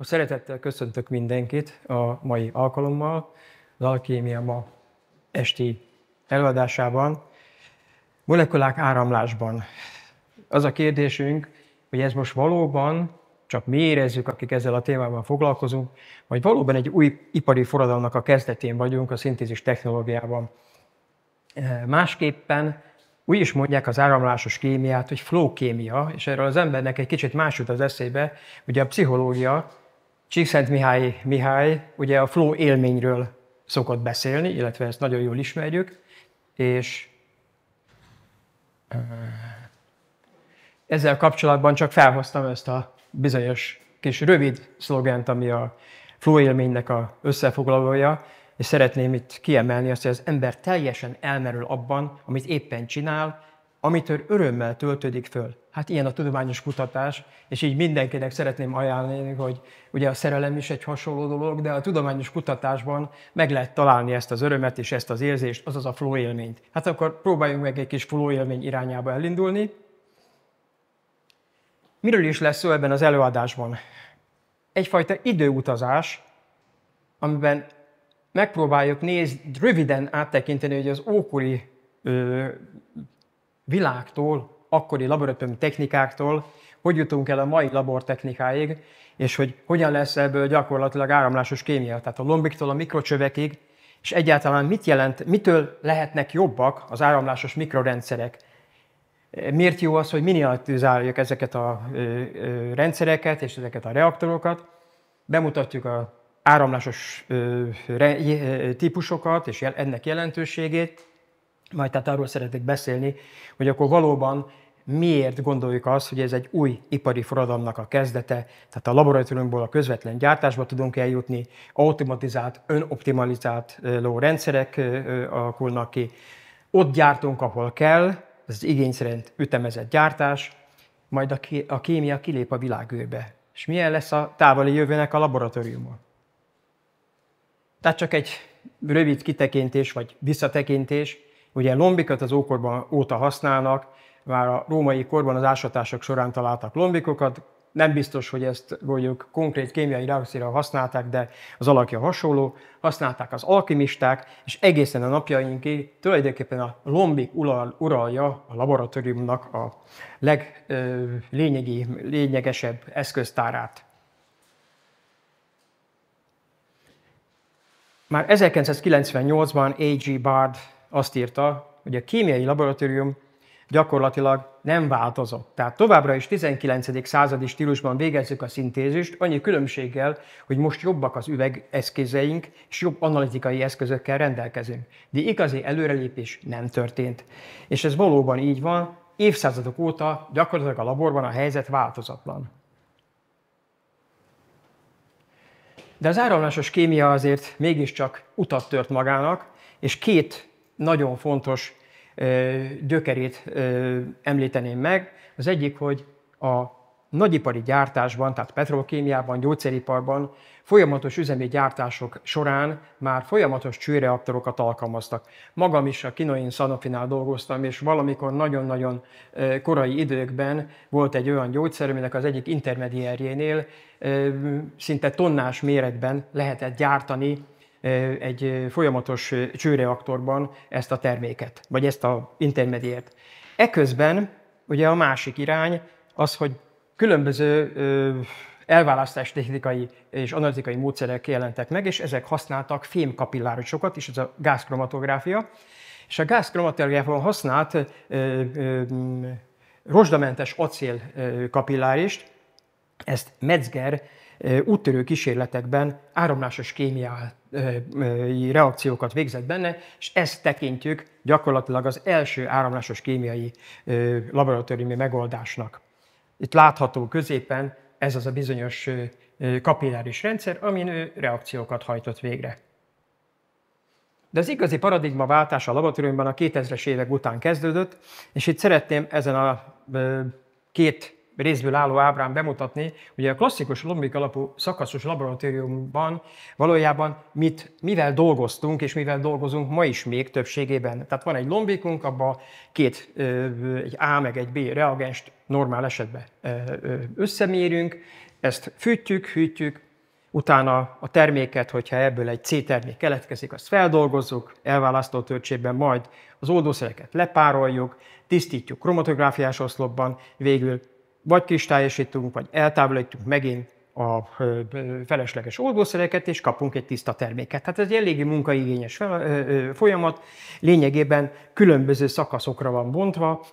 A szeretettel köszöntök mindenkit a mai alkalommal, az Alkémia ma esti előadásában. Molekulák áramlásban. Az a kérdésünk, hogy ez most valóban csak mi érezzük, akik ezzel a témával foglalkozunk, vagy valóban egy új ipari forradalomnak a kezdetén vagyunk a szintézis technológiában. E, másképpen úgy is mondják az áramlásos kémiát, hogy flow kémia, és erről az embernek egy kicsit más jut az eszébe. Ugye a pszichológia Csíkszent Mihály Mihály ugye a flow élményről szokott beszélni, illetve ezt nagyon jól ismerjük, és ezzel kapcsolatban csak felhoztam ezt a bizonyos kis rövid szlogent, ami a flow élménynek a összefoglalója, és szeretném itt kiemelni azt, hogy az ember teljesen elmerül abban, amit éppen csinál, amitől örömmel töltődik föl. Hát ilyen a tudományos kutatás, és így mindenkinek szeretném ajánlani, hogy ugye a szerelem is egy hasonló dolog, de a tudományos kutatásban meg lehet találni ezt az örömet és ezt az érzést, azaz a flow élményt. Hát akkor próbáljunk meg egy kis flow élmény irányába elindulni. Miről is lesz szó ebben az előadásban? Egyfajta időutazás, amiben megpróbáljuk nézni, röviden áttekinteni, hogy az ókori világtól, akkori laboratóriumi technikáktól, hogy jutunk el a mai labortechnikáig, és hogy hogyan lesz ebből gyakorlatilag áramlásos kémia, tehát a lombiktól a mikrocsövekig, és egyáltalán mit jelent, mitől lehetnek jobbak az áramlásos mikrorendszerek. Miért jó az, hogy miniatizáljuk ezeket a rendszereket és ezeket a reaktorokat, bemutatjuk a áramlásos típusokat és ennek jelentőségét, majd tehát arról szeretnék beszélni, hogy akkor valóban miért gondoljuk azt, hogy ez egy új ipari forradalomnak a kezdete, tehát a laboratóriumból a közvetlen gyártásba tudunk eljutni, automatizált, ló rendszerek alakulnak ki, ott gyártunk, ahol kell, ez az igény szerint ütemezett gyártás, majd a, kémia kilép a világűrbe. És milyen lesz a távoli jövőnek a laboratóriuma? Tehát csak egy rövid kitekintés, vagy visszatekintés, Ugye lombikat az ókorban óta használnak, már a római korban az ásatások során találtak lombikokat, nem biztos, hogy ezt mondjuk konkrét kémiai reakcióra használták, de az alakja hasonló, használták az alkimisták, és egészen a napjainkig tulajdonképpen a lombik uralja a laboratóriumnak a leglényegesebb eszköztárát. Már 1998-ban A.G. Bard azt írta, hogy a kémiai laboratórium gyakorlatilag nem változott. Tehát továbbra is 19. századi stílusban végezzük a szintézist, annyi különbséggel, hogy most jobbak az üvegeszközeink, és jobb analitikai eszközökkel rendelkezünk. De igazi előrelépés nem történt. És ez valóban így van, évszázadok óta gyakorlatilag a laborban a helyzet változatlan. De az áramlásos kémia azért mégiscsak utat tört magának, és két nagyon fontos gyökerét említeném meg. Az egyik, hogy a nagyipari gyártásban, tehát petrolkémiában, gyógyszeriparban folyamatos üzemi gyártások során már folyamatos csőreaktorokat alkalmaztak. Magam is a Kinoin Sanofinál dolgoztam, és valamikor nagyon-nagyon korai időkben volt egy olyan gyógyszer, aminek az egyik intermediárjénél szinte tonnás méretben lehetett gyártani egy folyamatos csőreaktorban ezt a terméket, vagy ezt a intermediért. Eközben ugye a másik irány az, hogy különböző elválasztás technikai és analitikai módszerek jelentek meg, és ezek használtak fémkapillárosokat, is, ez a gázkromatográfia. És a gázkromatográfiában használt rozsdamentes acél kapillárist, ezt Metzger úttörő kísérletekben áramlásos kémiát reakciókat végzett benne, és ezt tekintjük gyakorlatilag az első áramlásos kémiai laboratóriumi megoldásnak. Itt látható középen ez az a bizonyos kapilláris rendszer, amin ő reakciókat hajtott végre. De az igazi paradigmaváltás a laboratóriumban a 2000-es évek után kezdődött, és itt szeretném ezen a két részből álló ábrán bemutatni. Ugye a klasszikus lombik alapú szakaszos laboratóriumban valójában mit, mivel dolgoztunk, és mivel dolgozunk ma is még többségében. Tehát van egy lombikunk, abban két, egy A meg egy B reagenst normál esetben összemérünk, ezt fűtjük, hűtjük, utána a terméket, hogyha ebből egy C termék keletkezik, azt feldolgozzuk, elválasztó töltsében majd az oldószereket lepároljuk, tisztítjuk kromatográfiás oszlopban, végül vagy kristályosítunk, vagy eltávolítjuk megint a felesleges oldószereket, és kapunk egy tiszta terméket. Tehát ez egy eléggé munkaigényes folyamat, lényegében különböző szakaszokra van bontva,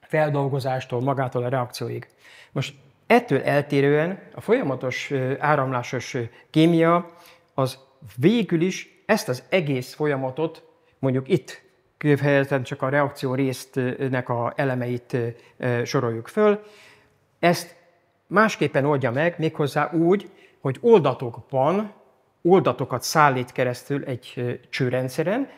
feldolgozástól, magától a reakcióig. Most ettől eltérően a folyamatos áramlásos kémia az végül is ezt az egész folyamatot mondjuk itt kifejezetten csak a reakció résztnek a elemeit soroljuk föl, ezt másképpen oldja meg, méghozzá úgy, hogy oldatokban oldatokat szállít keresztül egy csőrendszeren,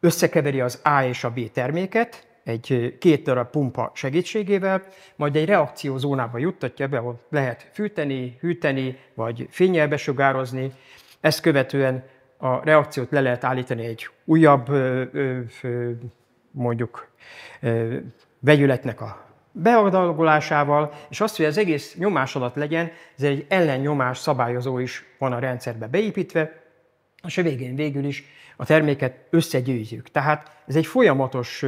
összekeveri az A és a B terméket, egy két darab pumpa segítségével, majd egy reakciózónába juttatja be, ahol lehet fűteni, hűteni, vagy fényjel besugározni. Ezt követően a reakciót le lehet állítani egy újabb, mondjuk, vegyületnek a beadagolásával, és azt, hogy az egész nyomás alatt legyen, ez egy ellennyomás szabályozó is van a rendszerbe beépítve, és a végén végül is a terméket összegyűjtjük. Tehát ez egy folyamatos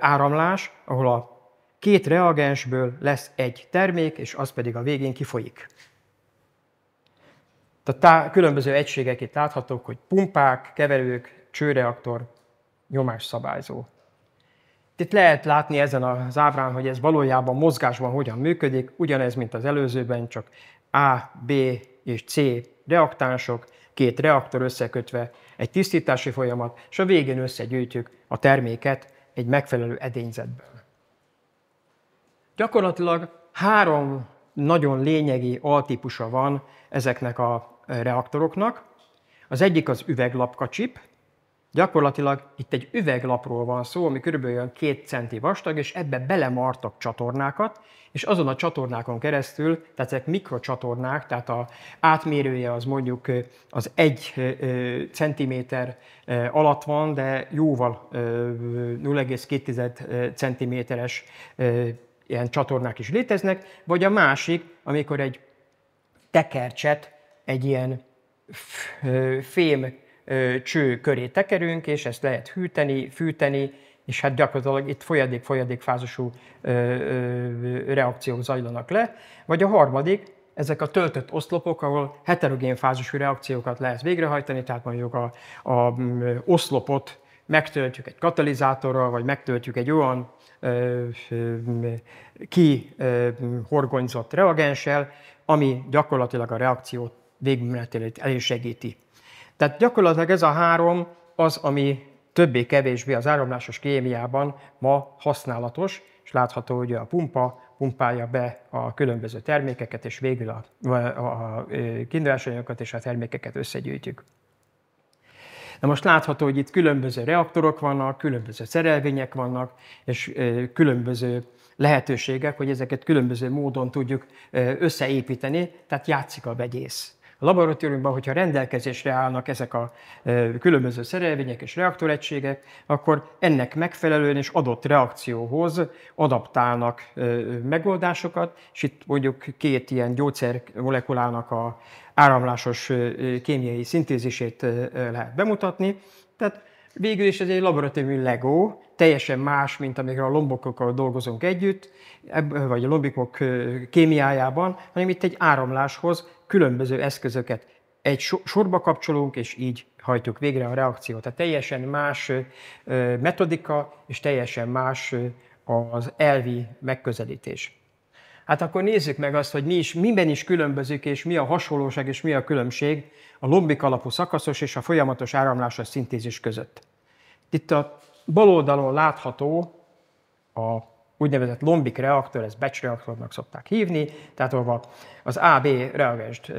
áramlás, ahol a két reagensből lesz egy termék, és az pedig a végén kifolyik. Tehát tá- különböző egységek itt láthatók, hogy pumpák, keverők, csőreaktor, nyomásszabályzó. Itt lehet látni ezen az ábrán, hogy ez valójában mozgásban hogyan működik, ugyanez, mint az előzőben, csak A, B és C reaktánsok, két reaktor összekötve, egy tisztítási folyamat, és a végén összegyűjtjük a terméket egy megfelelő edényzetben. Gyakorlatilag három nagyon lényegi altípusa van ezeknek a reaktoroknak. Az egyik az üveglapka chip, Gyakorlatilag itt egy üveglapról van szó, ami körülbelül 2 két centi vastag, és ebbe belemartak csatornákat, és azon a csatornákon keresztül, tehát ezek mikrocsatornák, tehát a átmérője az mondjuk az egy centiméter alatt van, de jóval 0,2 centiméteres ilyen csatornák is léteznek, vagy a másik, amikor egy tekercset, egy ilyen fém cső köré tekerünk, és ezt lehet hűteni, fűteni, és hát gyakorlatilag itt folyadék-folyadék fázisú reakciók zajlanak le. Vagy a harmadik, ezek a töltött oszlopok, ahol heterogén fázisú reakciókat lehet végrehajtani, tehát mondjuk a, a oszlopot megtöltjük egy katalizátorral, vagy megtöltjük egy olyan kihorgonyzott reagenssel, ami gyakorlatilag a reakciót végigmenetélét elősegíti. Tehát gyakorlatilag ez a három az, ami többé-kevésbé az áramlásos kémiában ma használatos, és látható, hogy a pumpa pumpálja be a különböző termékeket, és végül a, a, a kindersanyagokat és a termékeket összegyűjtjük. Na most látható, hogy itt különböző reaktorok vannak, különböző szerelvények vannak, és különböző lehetőségek, hogy ezeket különböző módon tudjuk összeépíteni, tehát játszik a vegyész. A laboratóriumban, hogyha rendelkezésre állnak ezek a különböző szerelvények és reaktoregységek, akkor ennek megfelelően és adott reakcióhoz adaptálnak megoldásokat, és itt mondjuk két ilyen gyógyszer molekulának a áramlásos kémiai szintézisét lehet bemutatni. Tehát Végül is ez egy laboratóriumi Lego, teljesen más, mint amikor a lombokokkal dolgozunk együtt, vagy a lombikok kémiájában, hanem itt egy áramláshoz különböző eszközöket egy sorba kapcsolunk, és így hajtjuk végre a reakciót. Tehát teljesen más metodika, és teljesen más az elvi megközelítés. Hát akkor nézzük meg azt, hogy mi is, miben is különbözik, és mi a hasonlóság, és mi a különbség a lombik alapú szakaszos és a folyamatos áramlásos szintézis között. Itt a bal oldalon látható a úgynevezett lombik reaktor, ezt batch reaktornak szokták hívni, tehát ahol az AB reagenst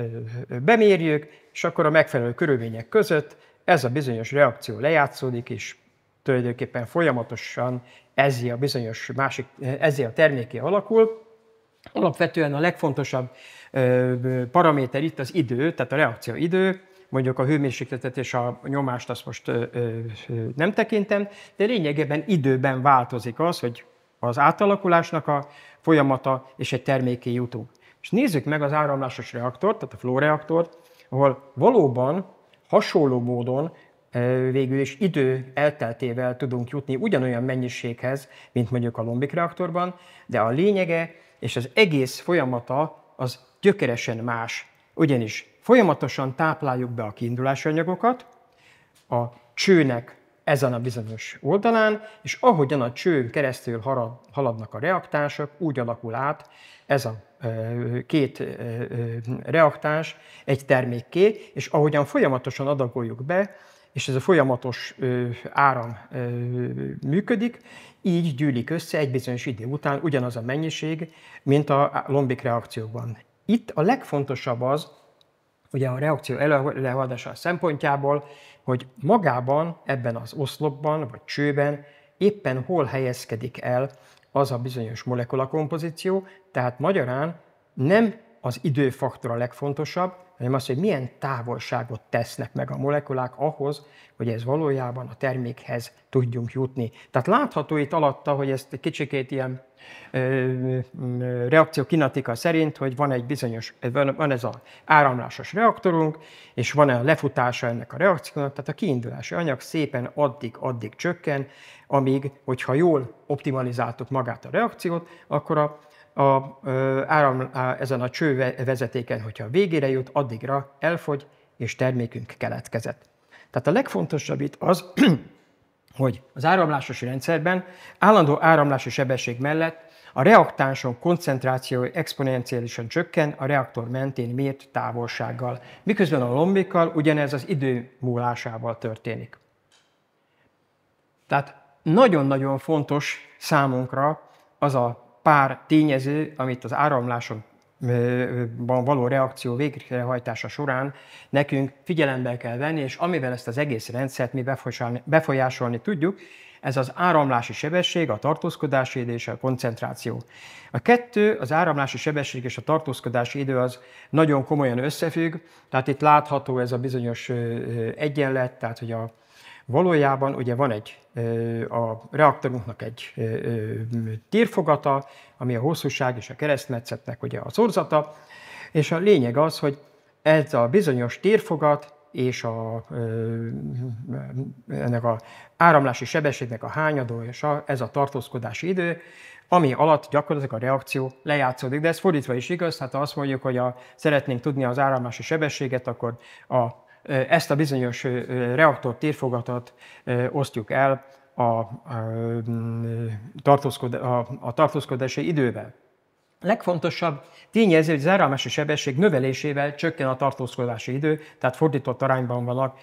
bemérjük, és akkor a megfelelő körülmények között ez a bizonyos reakció lejátszódik, és tulajdonképpen folyamatosan ezé a bizonyos másik, ezé a terméké alakul. Alapvetően a legfontosabb paraméter itt az idő, tehát a reakció idő, mondjuk a hőmérsékletet és a nyomást azt most ö, ö, nem tekintem, de lényegében időben változik az, hogy az átalakulásnak a folyamata és egy terméké jutunk. És nézzük meg az áramlásos reaktort, tehát a flóreaktort, ahol valóban hasonló módon végül is idő elteltével tudunk jutni ugyanolyan mennyiséghez, mint mondjuk a lombik reaktorban, de a lényege és az egész folyamata az gyökeresen más. Ugyanis folyamatosan tápláljuk be a kiindulási anyagokat, a csőnek ezen a bizonyos oldalán, és ahogyan a csőn keresztül haladnak a reaktások, úgy alakul át ez a két reaktás egy termékké, és ahogyan folyamatosan adagoljuk be, és ez a folyamatos áram működik, így gyűlik össze egy bizonyos idő után ugyanaz a mennyiség, mint a lombik reakcióban. Itt a legfontosabb az, ugye a reakció előadása szempontjából, hogy magában, ebben az oszlopban vagy csőben éppen hol helyezkedik el az a bizonyos molekula kompozíció, tehát magyarán nem az időfaktor a legfontosabb, hanem az, hogy milyen távolságot tesznek meg a molekulák ahhoz, hogy ez valójában a termékhez tudjunk jutni. Tehát látható itt alatta, hogy ezt kicsikét ilyen reakciókinatika szerint, hogy van egy bizonyos, van, van ez az áramlásos reaktorunk, és van a lefutása ennek a reakciónak, tehát a kiindulási anyag szépen addig-addig csökken, amíg, hogyha jól optimalizáltuk magát a reakciót, akkor a a, ö, áram, á, ezen a vezetéken, hogyha végére jut, addigra elfogy, és termékünk keletkezett. Tehát a legfontosabb itt az, hogy az áramlásos rendszerben állandó áramlási sebesség mellett a reaktánson koncentrációja exponenciálisan csökken a reaktor mentén mért távolsággal, miközben a lombikkal ugyanez az idő múlásával történik. Tehát nagyon-nagyon fontos számunkra az a pár tényező, amit az áramláson való reakció végrehajtása során nekünk figyelembe kell venni, és amivel ezt az egész rendszert mi befolyásolni, befolyásolni tudjuk, ez az áramlási sebesség, a tartózkodási idő és a koncentráció. A kettő, az áramlási sebesség és a tartózkodási idő az nagyon komolyan összefügg, tehát itt látható ez a bizonyos egyenlet, tehát hogy a, Valójában ugye van egy, a reaktorunknak egy térfogata, ami a hosszúság és a keresztmetszetnek ugye az szorzata, és a lényeg az, hogy ez a bizonyos térfogat és a, ennek a áramlási sebességnek a hányadó és a, ez a tartózkodási idő, ami alatt gyakorlatilag a reakció lejátszódik. De ez fordítva is igaz, Hát ha azt mondjuk, hogy a, szeretnénk tudni az áramlási sebességet, akkor a ezt a bizonyos reaktor térfogatat osztjuk el a, a, a, a tartózkodási idővel. Legfontosabb tényező, hogy zárámási sebesség növelésével csökken a tartózkodási idő, tehát fordított arányban vannak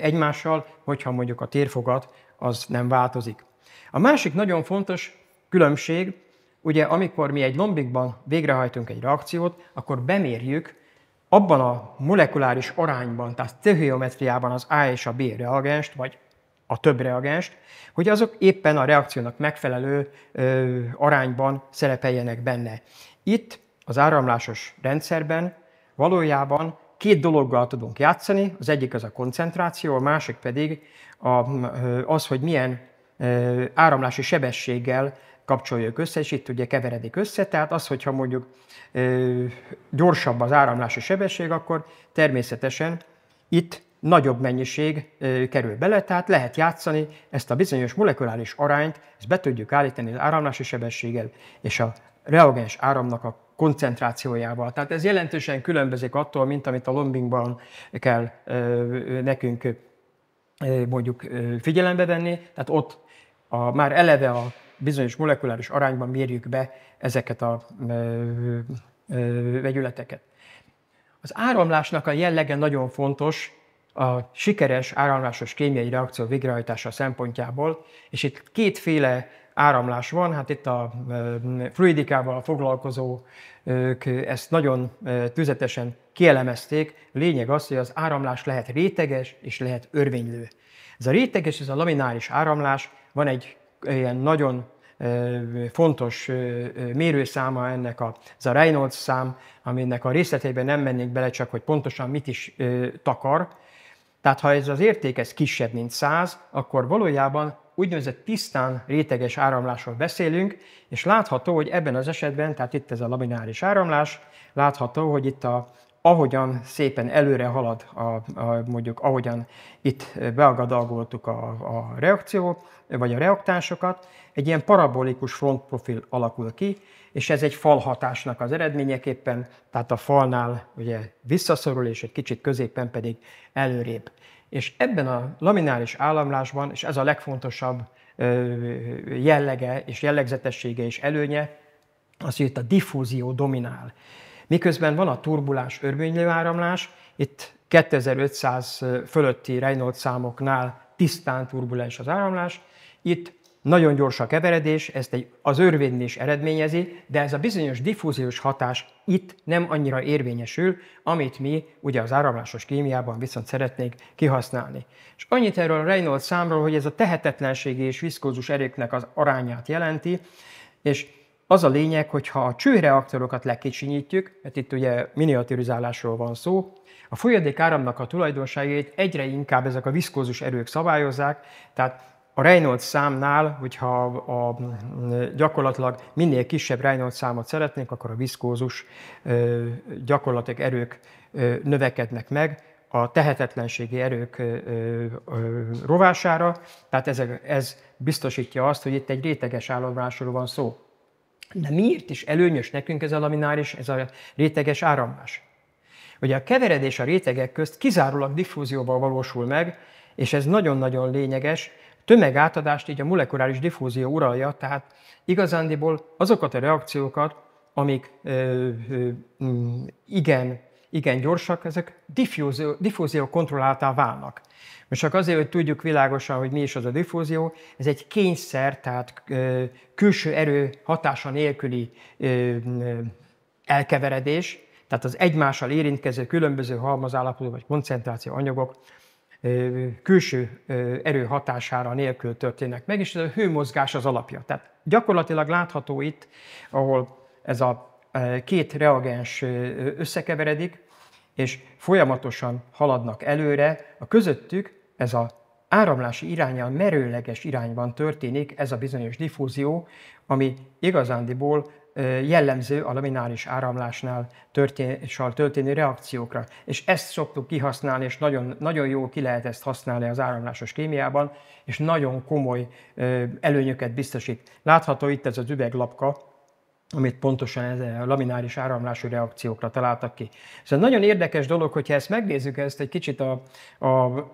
egymással, hogyha mondjuk a térfogat az nem változik. A másik nagyon fontos különbség, ugye amikor mi egy lombikban végrehajtunk egy reakciót, akkor bemérjük abban a molekuláris arányban, tehát stereometriában az A és a B reagenst, vagy a több reagenst, hogy azok éppen a reakciónak megfelelő ö, arányban szerepeljenek benne. Itt az áramlásos rendszerben valójában két dologgal tudunk játszani, az egyik az a koncentráció, a másik pedig a, az, hogy milyen áramlási sebességgel kapcsoljuk össze, és itt ugye keveredik össze, tehát az, hogyha mondjuk ö, gyorsabb az áramlási sebesség, akkor természetesen itt nagyobb mennyiség ö, kerül bele, tehát lehet játszani ezt a bizonyos molekuláris arányt, ezt be tudjuk állítani az áramlási sebességgel és a reagens áramnak a koncentrációjával. Tehát ez jelentősen különbözik attól, mint amit a lombingban kell ö, nekünk mondjuk figyelembe venni, tehát ott a, már eleve a bizonyos molekuláris arányban mérjük be ezeket a vegyületeket. Az áramlásnak a jellege nagyon fontos a sikeres áramlásos kémiai reakció végrehajtása szempontjából, és itt kétféle áramlás van, hát itt a fluidikával foglalkozó ők ezt nagyon tüzetesen kielemezték. Lényeg az, hogy az áramlás lehet réteges és lehet örvénylő. Ez a réteges, ez a lamináris áramlás, van egy ilyen nagyon fontos mérőszáma ennek a, ez a Reynolds szám, aminek a részleteiben nem mennék bele, csak hogy pontosan mit is takar. Tehát ha ez az érték ez kisebb, mint 100, akkor valójában úgynevezett tisztán réteges áramlásról beszélünk, és látható, hogy ebben az esetben, tehát itt ez a lamináris áramlás, látható, hogy itt a ahogyan szépen előre halad, a, a, mondjuk ahogyan itt beagadalgoltuk a, a reakciót, vagy a reaktánsokat, egy ilyen parabolikus frontprofil alakul ki, és ez egy falhatásnak az eredményeképpen, tehát a falnál ugye visszaszorul, és egy kicsit középen pedig előrébb. És ebben a laminális államlásban, és ez a legfontosabb jellege és jellegzetessége és előnye, az, hogy itt a diffúzió dominál. Miközben van a turbulás áramlás, itt 2500 fölötti Reynolds számoknál tisztán turbulens az áramlás, itt nagyon gyors a keveredés, ezt egy, az örvény is eredményezi, de ez a bizonyos diffúziós hatás itt nem annyira érvényesül, amit mi ugye az áramlásos kémiában viszont szeretnénk kihasználni. És annyit erről a Reynolds számról, hogy ez a tehetetlenségi és viszkózus erőknek az arányát jelenti, és az a lényeg, hogy ha a csőreaktorokat lekicsinyítjük, mert itt ugye miniaturizálásról van szó, a folyadék áramnak a tulajdonságait egyre inkább ezek a viszkózus erők szabályozzák, tehát a Reynolds számnál, hogyha a, gyakorlatilag minél kisebb Reynolds számot szeretnénk, akkor a viszkózus gyakorlatilag erők növekednek meg a tehetetlenségi erők rovására, tehát ez, ez biztosítja azt, hogy itt egy réteges állomásról van szó. De miért is előnyös nekünk ez a lamináris, ez a réteges áramlás? Ugye a keveredés a rétegek közt kizárólag diffúzióval valósul meg, és ez nagyon-nagyon lényeges, tömegátadást így a molekuláris diffúzió uralja, tehát igazándiból azokat a reakciókat, amik ö, ö, igen igen gyorsak, ezek diffúzió, diffúzió kontrolláltá válnak. Most csak azért, hogy tudjuk világosan, hogy mi is az a diffúzió, ez egy kényszer, tehát külső erő hatása nélküli elkeveredés, tehát az egymással érintkező különböző halmazállapotú vagy koncentráció anyagok külső erő hatására nélkül történnek meg, és ez a hőmozgás az alapja. Tehát gyakorlatilag látható itt, ahol ez a két reagens összekeveredik, és folyamatosan haladnak előre, a közöttük ez a áramlási irányjal merőleges irányban történik ez a bizonyos diffúzió, ami igazándiból jellemző a lamináris áramlásnál történ- történő reakciókra. És ezt szoktuk kihasználni, és nagyon, nagyon jól ki lehet ezt használni az áramlásos kémiában, és nagyon komoly előnyöket biztosít. Látható itt ez az üveglapka, amit pontosan ez a lamináris áramlású reakciókra találtak ki. Szóval nagyon érdekes dolog, hogyha ezt megnézzük, ezt egy kicsit a, a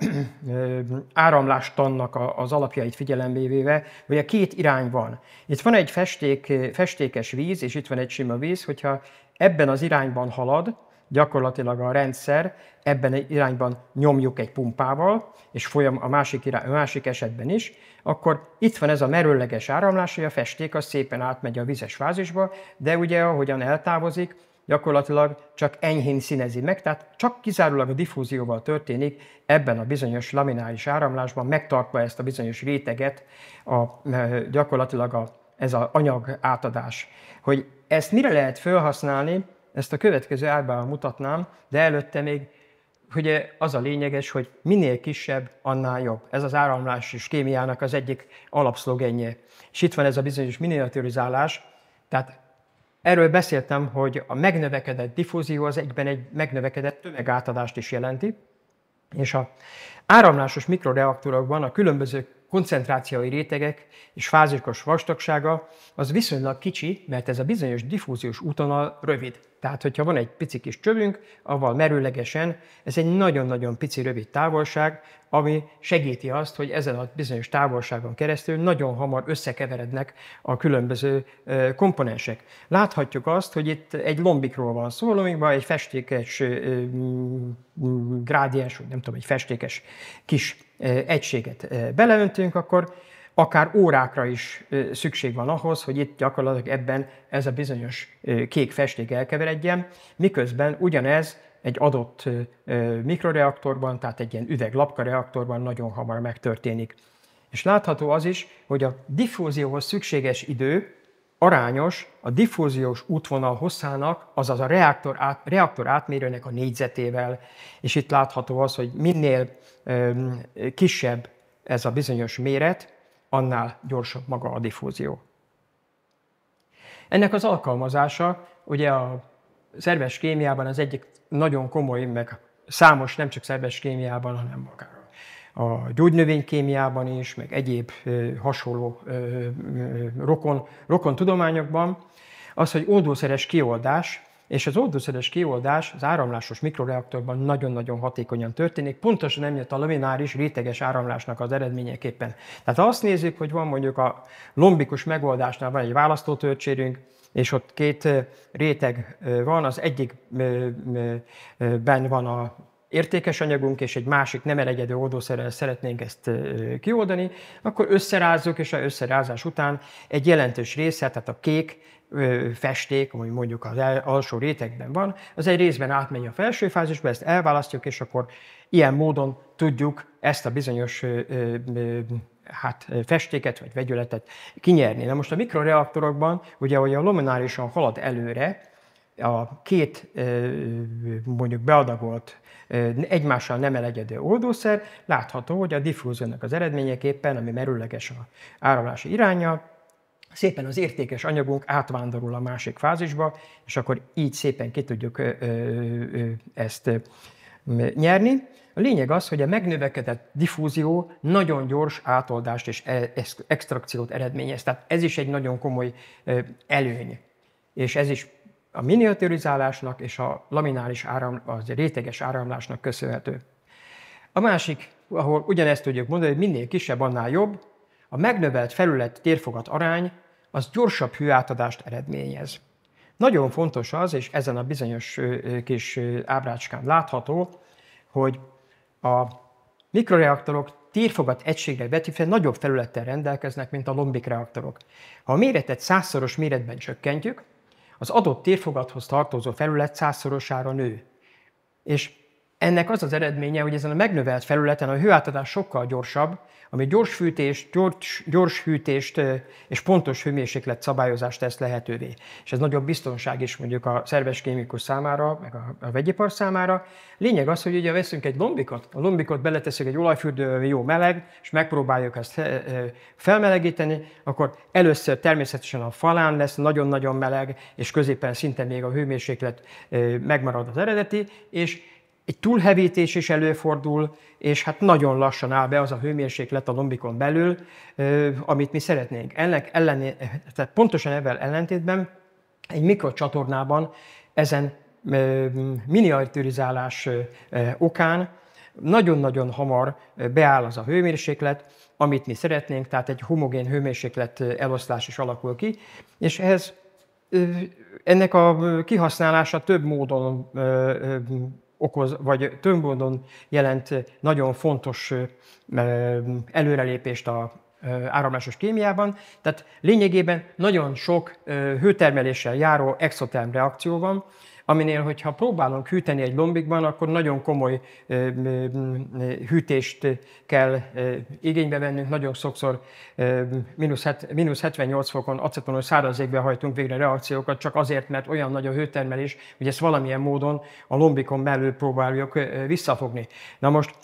áramlástannak az alapjait figyelembe véve, hogy a két irány van. Itt van egy festék, festékes víz, és itt van egy sima víz, hogyha ebben az irányban halad, gyakorlatilag a rendszer ebben egy irányban nyomjuk egy pumpával, és folyam a másik, irány, a másik esetben is, akkor itt van ez a merőleges áramlás, hogy a festék az szépen átmegy a vizes fázisba, de ugye ahogyan eltávozik, gyakorlatilag csak enyhén színezi meg, tehát csak kizárólag a diffúzióval történik ebben a bizonyos laminális áramlásban, megtartva ezt a bizonyos réteget, a, gyakorlatilag a, ez az anyag átadás. Hogy ezt mire lehet felhasználni, ezt a következő ábrában mutatnám, de előtte még hogy az a lényeges, hogy minél kisebb, annál jobb. Ez az áramlás és kémiának az egyik alapszlogenje. És itt van ez a bizonyos miniaturizálás, tehát erről beszéltem, hogy a megnövekedett diffúzió az egyben egy megnövekedett tömegátadást is jelenti, és a áramlásos mikroreaktorokban a különböző koncentrációi rétegek és fázikos vastagsága az viszonylag kicsi, mert ez a bizonyos diffúziós útonal rövid. Tehát, hogyha van egy pici kis csövünk, avval merőlegesen, ez egy nagyon-nagyon pici rövid távolság, ami segíti azt, hogy ezen a bizonyos távolságon keresztül nagyon hamar összekeverednek a különböző komponensek. Láthatjuk azt, hogy itt egy lombikról van szó, lombikban egy festékes grádiens, nem tudom, egy festékes kis egységet beleöntünk, akkor akár órákra is szükség van ahhoz, hogy itt gyakorlatilag ebben ez a bizonyos kék festék elkeveredjen, miközben ugyanez egy adott mikroreaktorban, tehát egy ilyen üveglapka reaktorban nagyon hamar megtörténik. És látható az is, hogy a diffúzióhoz szükséges idő arányos a diffúziós útvonal hosszának, azaz a reaktor, át, reaktor átmérőnek a négyzetével, és itt látható az, hogy minél kisebb ez a bizonyos méret, annál gyorsabb maga a diffúzió. Ennek az alkalmazása ugye a szerves kémiában az egyik nagyon komoly, meg számos nem csak szerves kémiában, hanem akár a gyógynövénykémiában is, meg egyéb hasonló rokon, rokon tudományokban, az, hogy oldószeres kioldás és az oldószeres kioldás az áramlásos mikroreaktorban nagyon-nagyon hatékonyan történik, pontosan emiatt a lamináris réteges áramlásnak az eredményeképpen. Tehát ha azt nézzük, hogy van mondjuk a lombikus megoldásnál van egy választótörcsérünk, és ott két réteg van, az egyikben van a értékes anyagunk, és egy másik nem elegyedő oldószerrel szeretnénk ezt kioldani, akkor összerázzuk, és a összerázás után egy jelentős része, tehát a kék festék, ami mondjuk az alsó rétegben van, az egy részben átmegy a felső fázisba, ezt elválasztjuk, és akkor ilyen módon tudjuk ezt a bizonyos hát festéket vagy vegyületet kinyerni. Na most a mikroreaktorokban, ugye, ahogy a luminárisan halad előre, a két mondjuk beadagolt egymással nem elegyedő oldószer, látható, hogy a diffúziónak az eredményeképpen, ami merülleges a áramlási iránya, szépen az értékes anyagunk átvándorul a másik fázisba, és akkor így szépen ki tudjuk ezt nyerni. A lényeg az, hogy a megnövekedett diffúzió nagyon gyors átoldást és e, extrakciót eredményez. Tehát ez is egy nagyon komoly előny. És ez is a miniaturizálásnak és a laminális áram, az réteges áramlásnak köszönhető. A másik, ahol ugyanezt tudjuk mondani, hogy minél kisebb, annál jobb, a megnövelt felület térfogat arány az gyorsabb hőátadást eredményez. Nagyon fontos az, és ezen a bizonyos kis ábrácskán látható, hogy a mikroreaktorok térfogat egységre vetítve nagyobb felülettel rendelkeznek, mint a lombik reaktorok. Ha a méretet százszoros méretben csökkentjük, az adott térfogathoz tartozó felület százszorosára nő. És ennek az az eredménye, hogy ezen a megnövelt felületen a hőátadás sokkal gyorsabb, ami gyors fűtést, gyors, gyors hűtést és pontos hőmérséklet szabályozást tesz lehetővé. És ez nagyobb biztonság is mondjuk a szerves kémikus számára, meg a, a vegyipar számára. Lényeg az, hogy ugye veszünk egy lombikot, a lombikot beleteszünk egy olajfürdőbe, jó meleg, és megpróbáljuk ezt felmelegíteni, akkor először természetesen a falán lesz nagyon-nagyon meleg, és középen szinte még a hőmérséklet megmarad az eredeti, és egy túlhevítés is előfordul, és hát nagyon lassan áll be az a hőmérséklet a lombikon belül, amit mi szeretnénk. Ennek ellené, tehát pontosan ebben ellentétben egy mikrocsatornában ezen miniaturizálás okán nagyon-nagyon hamar beáll az a hőmérséklet, amit mi szeretnénk, tehát egy homogén hőmérséklet eloszlás is alakul ki, és ehhez ennek a kihasználása több módon okoz, vagy tönkmódon jelent nagyon fontos előrelépést a áramlásos kémiában. Tehát lényegében nagyon sok hőtermeléssel járó exoterm reakció van, aminél, hogyha próbálunk hűteni egy lombikban, akkor nagyon komoly hűtést kell igénybe vennünk, nagyon sokszor mínusz 78 fokon acetonos égbe hajtunk végre reakciókat, csak azért, mert olyan nagy a hőtermelés, hogy ezt valamilyen módon a lombikon belül próbáljuk visszafogni. Na most,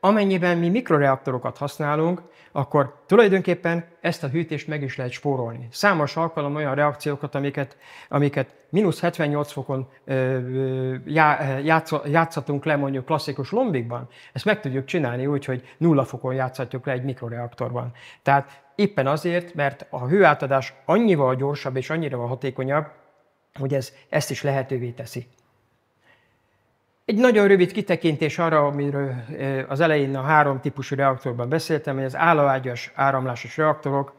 amennyiben mi mikroreaktorokat használunk, akkor tulajdonképpen ezt a hűtést meg is lehet spórolni. Számos alkalom olyan reakciókat, amiket, amiket mínusz 78 fokon ö, já, játsz, játszhatunk le mondjuk klasszikus lombikban, ezt meg tudjuk csinálni úgy, hogy nulla fokon játszhatjuk le egy mikroreaktorban. Tehát éppen azért, mert a hőátadás annyival gyorsabb és annyira hatékonyabb, hogy ez ezt is lehetővé teszi. Egy nagyon rövid kitekintés arra, amiről eh, az elején a három típusú reaktorban beszéltem, hogy az állóágyas áramlásos reaktorok,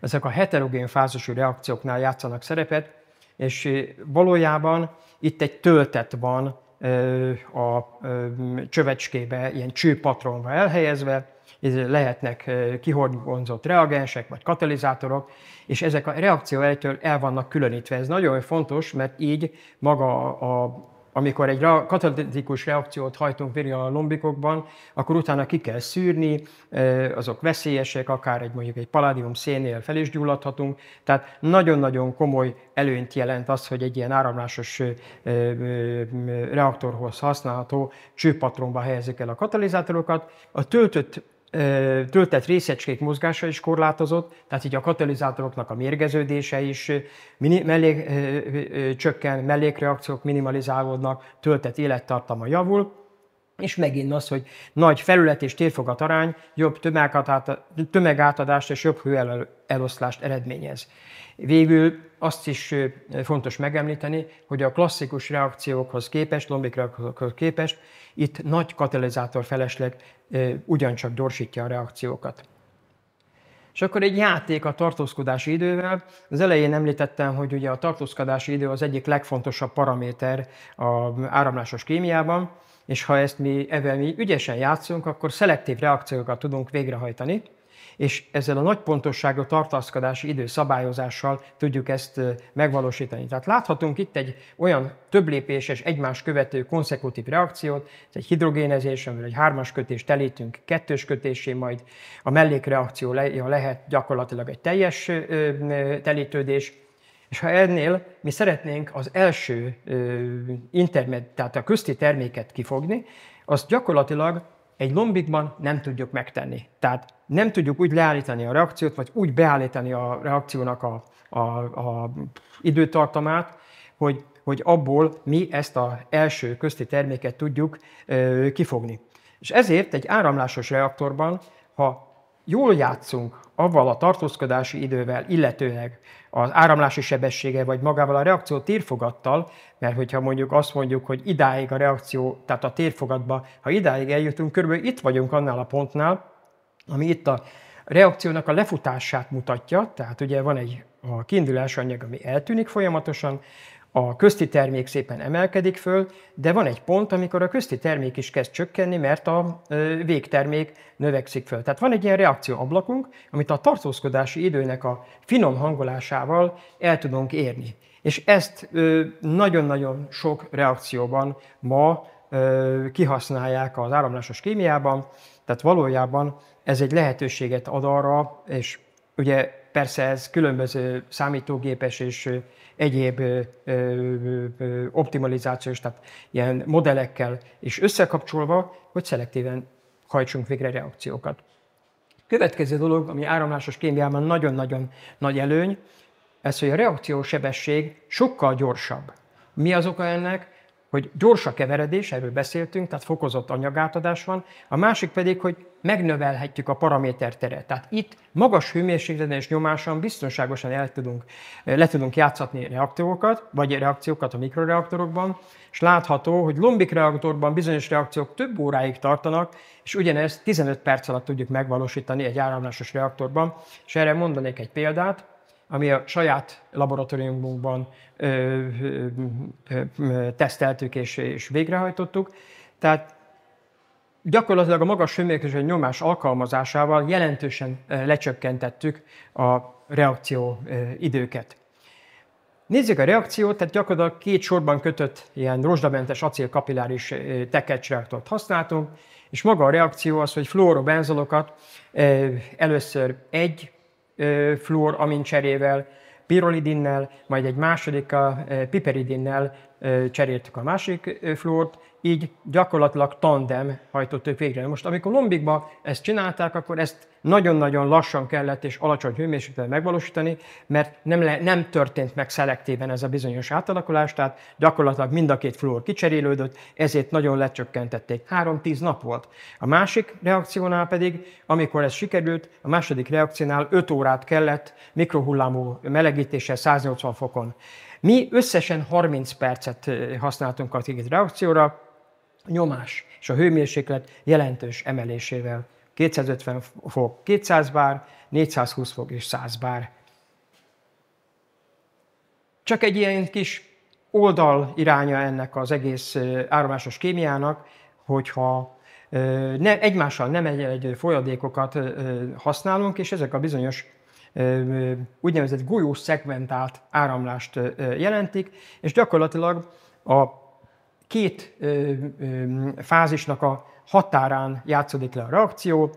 ezek a heterogén fázisú reakcióknál játszanak szerepet, és eh, valójában itt egy töltet van eh, a csövecskébe, ilyen csőpatronba elhelyezve, lehetnek kihorgonzott reagensek vagy katalizátorok, és ezek a reakció el vannak különítve. Ez nagyon fontos, mert így maga a amikor egy katalitikus reakciót hajtunk végre a lombikokban, akkor utána ki kell szűrni, azok veszélyesek, akár egy mondjuk egy paládium szénél fel is gyulladhatunk, tehát nagyon-nagyon komoly előnyt jelent az, hogy egy ilyen áramlásos reaktorhoz használható csőpatronba helyezik el a katalizátorokat. A töltött töltett részecskék mozgása is korlátozott, tehát így a katalizátoroknak a mérgeződése is mellé, mellék, csökken, mellékreakciók minimalizálódnak, töltett élettartama javul, és megint az, hogy nagy felület és térfogat arány jobb tömegátadást és jobb hőeloszlást eredményez. Végül azt is fontos megemlíteni, hogy a klasszikus reakciókhoz képest, lombik reakciókhoz képest, itt nagy katalizátor felesleg ugyancsak gyorsítja a reakciókat. És akkor egy játék a tartózkodási idővel. Az elején említettem, hogy ugye a tartózkodási idő az egyik legfontosabb paraméter a áramlásos kémiában, és ha ezt mi, ezzel mi ügyesen játszunk, akkor szelektív reakciókat tudunk végrehajtani és ezzel a nagy pontosságú tartaszkodási időszabályozással tudjuk ezt megvalósítani. Tehát láthatunk itt egy olyan többlépéses, egymás követő konszekutív reakciót, ez egy hidrogénezés, amivel egy hármas kötést telítünk kettős kötésé, majd a mellékreakció lehet gyakorlatilag egy teljes telítődés, és ha ennél mi szeretnénk az első intermed, tehát a közti terméket kifogni, azt gyakorlatilag egy lombikban nem tudjuk megtenni. Tehát nem tudjuk úgy leállítani a reakciót, vagy úgy beállítani a reakciónak a, a, a időtartamát, hogy, hogy abból mi ezt az első közti terméket tudjuk ö, kifogni. És ezért egy áramlásos reaktorban, ha jól játszunk avval a tartózkodási idővel, illetőleg az áramlási sebessége, vagy magával a reakció térfogattal, mert hogyha mondjuk azt mondjuk, hogy idáig a reakció, tehát a térfogatba, ha idáig eljutunk, körülbelül itt vagyunk annál a pontnál, ami itt a reakciónak a lefutását mutatja, tehát ugye van egy a kiindulási anyag, ami eltűnik folyamatosan, a közti termék szépen emelkedik föl, de van egy pont, amikor a közti termék is kezd csökkenni, mert a végtermék növekszik föl. Tehát van egy ilyen reakcióablakunk, amit a tartózkodási időnek a finom hangolásával el tudunk érni. És ezt nagyon-nagyon sok reakcióban ma kihasználják az áramlásos kémiában, tehát valójában ez egy lehetőséget ad arra, és ugye persze ez különböző számítógépes és egyéb optimalizációs, tehát ilyen modellekkel is összekapcsolva, hogy szelektíven hajtsunk végre reakciókat. Következő dolog, ami áramlásos kémiában nagyon-nagyon nagy előny, ez, hogy a reakciós sebesség sokkal gyorsabb. Mi az oka ennek? hogy gyors a keveredés, erről beszéltünk, tehát fokozott anyagátadás van, a másik pedig, hogy megnövelhetjük a paraméter teret. Tehát itt magas hőmérsékleten és nyomáson biztonságosan el tudunk, le tudunk játszatni reaktorokat, vagy reakciókat a mikroreaktorokban, és látható, hogy lombik reaktorban bizonyos reakciók több óráig tartanak, és ugyanezt 15 perc alatt tudjuk megvalósítani egy áramlásos reaktorban, és erre mondanék egy példát, ami a saját laboratóriumunkban ö, ö, ö, teszteltük és, és végrehajtottuk. Tehát gyakorlatilag a magas hőmérsékletű nyomás alkalmazásával jelentősen lecsökkentettük a reakció időket. Nézzük a reakciót, tehát gyakorlatilag két sorban kötött ilyen rozsdamentes acélkapilláris tekercsreaktort használtunk, és maga a reakció az, hogy fluorobenzolokat először egy fluor, amin cserével, pirolidinnel, majd egy második a piperidinnel cseréltük a másik fluort, így gyakorlatilag tandem hajtottuk végre. Most amikor lombikba ezt csinálták, akkor ezt nagyon-nagyon lassan kellett és alacsony hőmérsékleten megvalósítani, mert nem, le, nem történt meg szelektíven ez a bizonyos átalakulás, tehát gyakorlatilag mind a két fluor kicserélődött, ezért nagyon lecsökkentették. 3-10 nap volt. A másik reakciónál pedig, amikor ez sikerült, a második reakciónál 5 órát kellett mikrohullámú melegítéssel 180 fokon. Mi összesen 30 percet eh, használtunk a reakcióra, nyomás és a hőmérséklet jelentős emelésével 250 fok 200 bár, 420 fok és 100 bár. Csak egy ilyen kis oldal iránya ennek az egész áramlásos kémiának, hogyha ne, egymással nem egy folyadékokat használunk, és ezek a bizonyos úgynevezett golyó szegmentált áramlást jelentik, és gyakorlatilag a két ö, ö, fázisnak a határán játszódik le a reakció,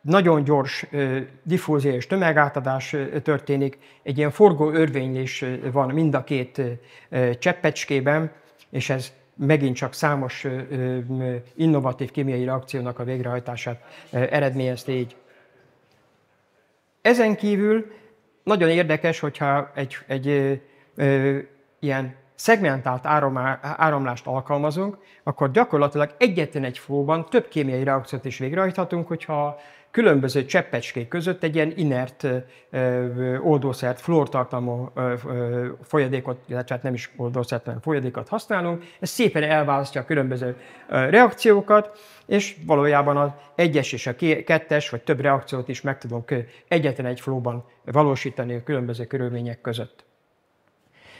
nagyon gyors diffúzió és tömegátadás történik, egy ilyen forgó örvénylés van mind a két cseppecskében, és ez megint csak számos innovatív kémiai reakciónak a végrehajtását eredményezte így. Ezen kívül nagyon érdekes, hogyha egy, egy ö, ilyen szegmentált áramlást alkalmazunk, akkor gyakorlatilag egyetlen egy flóban több kémiai reakciót is végrehajthatunk, hogyha különböző cseppecskék között egy ilyen inert oldószert, flórtartalmú folyadékot, illetve hát nem is oldószert, hanem folyadékot használunk. Ez szépen elválasztja a különböző reakciókat, és valójában az egyes és a kettes vagy több reakciót is meg tudunk egyetlen egy flóban valósítani a különböző körülmények között.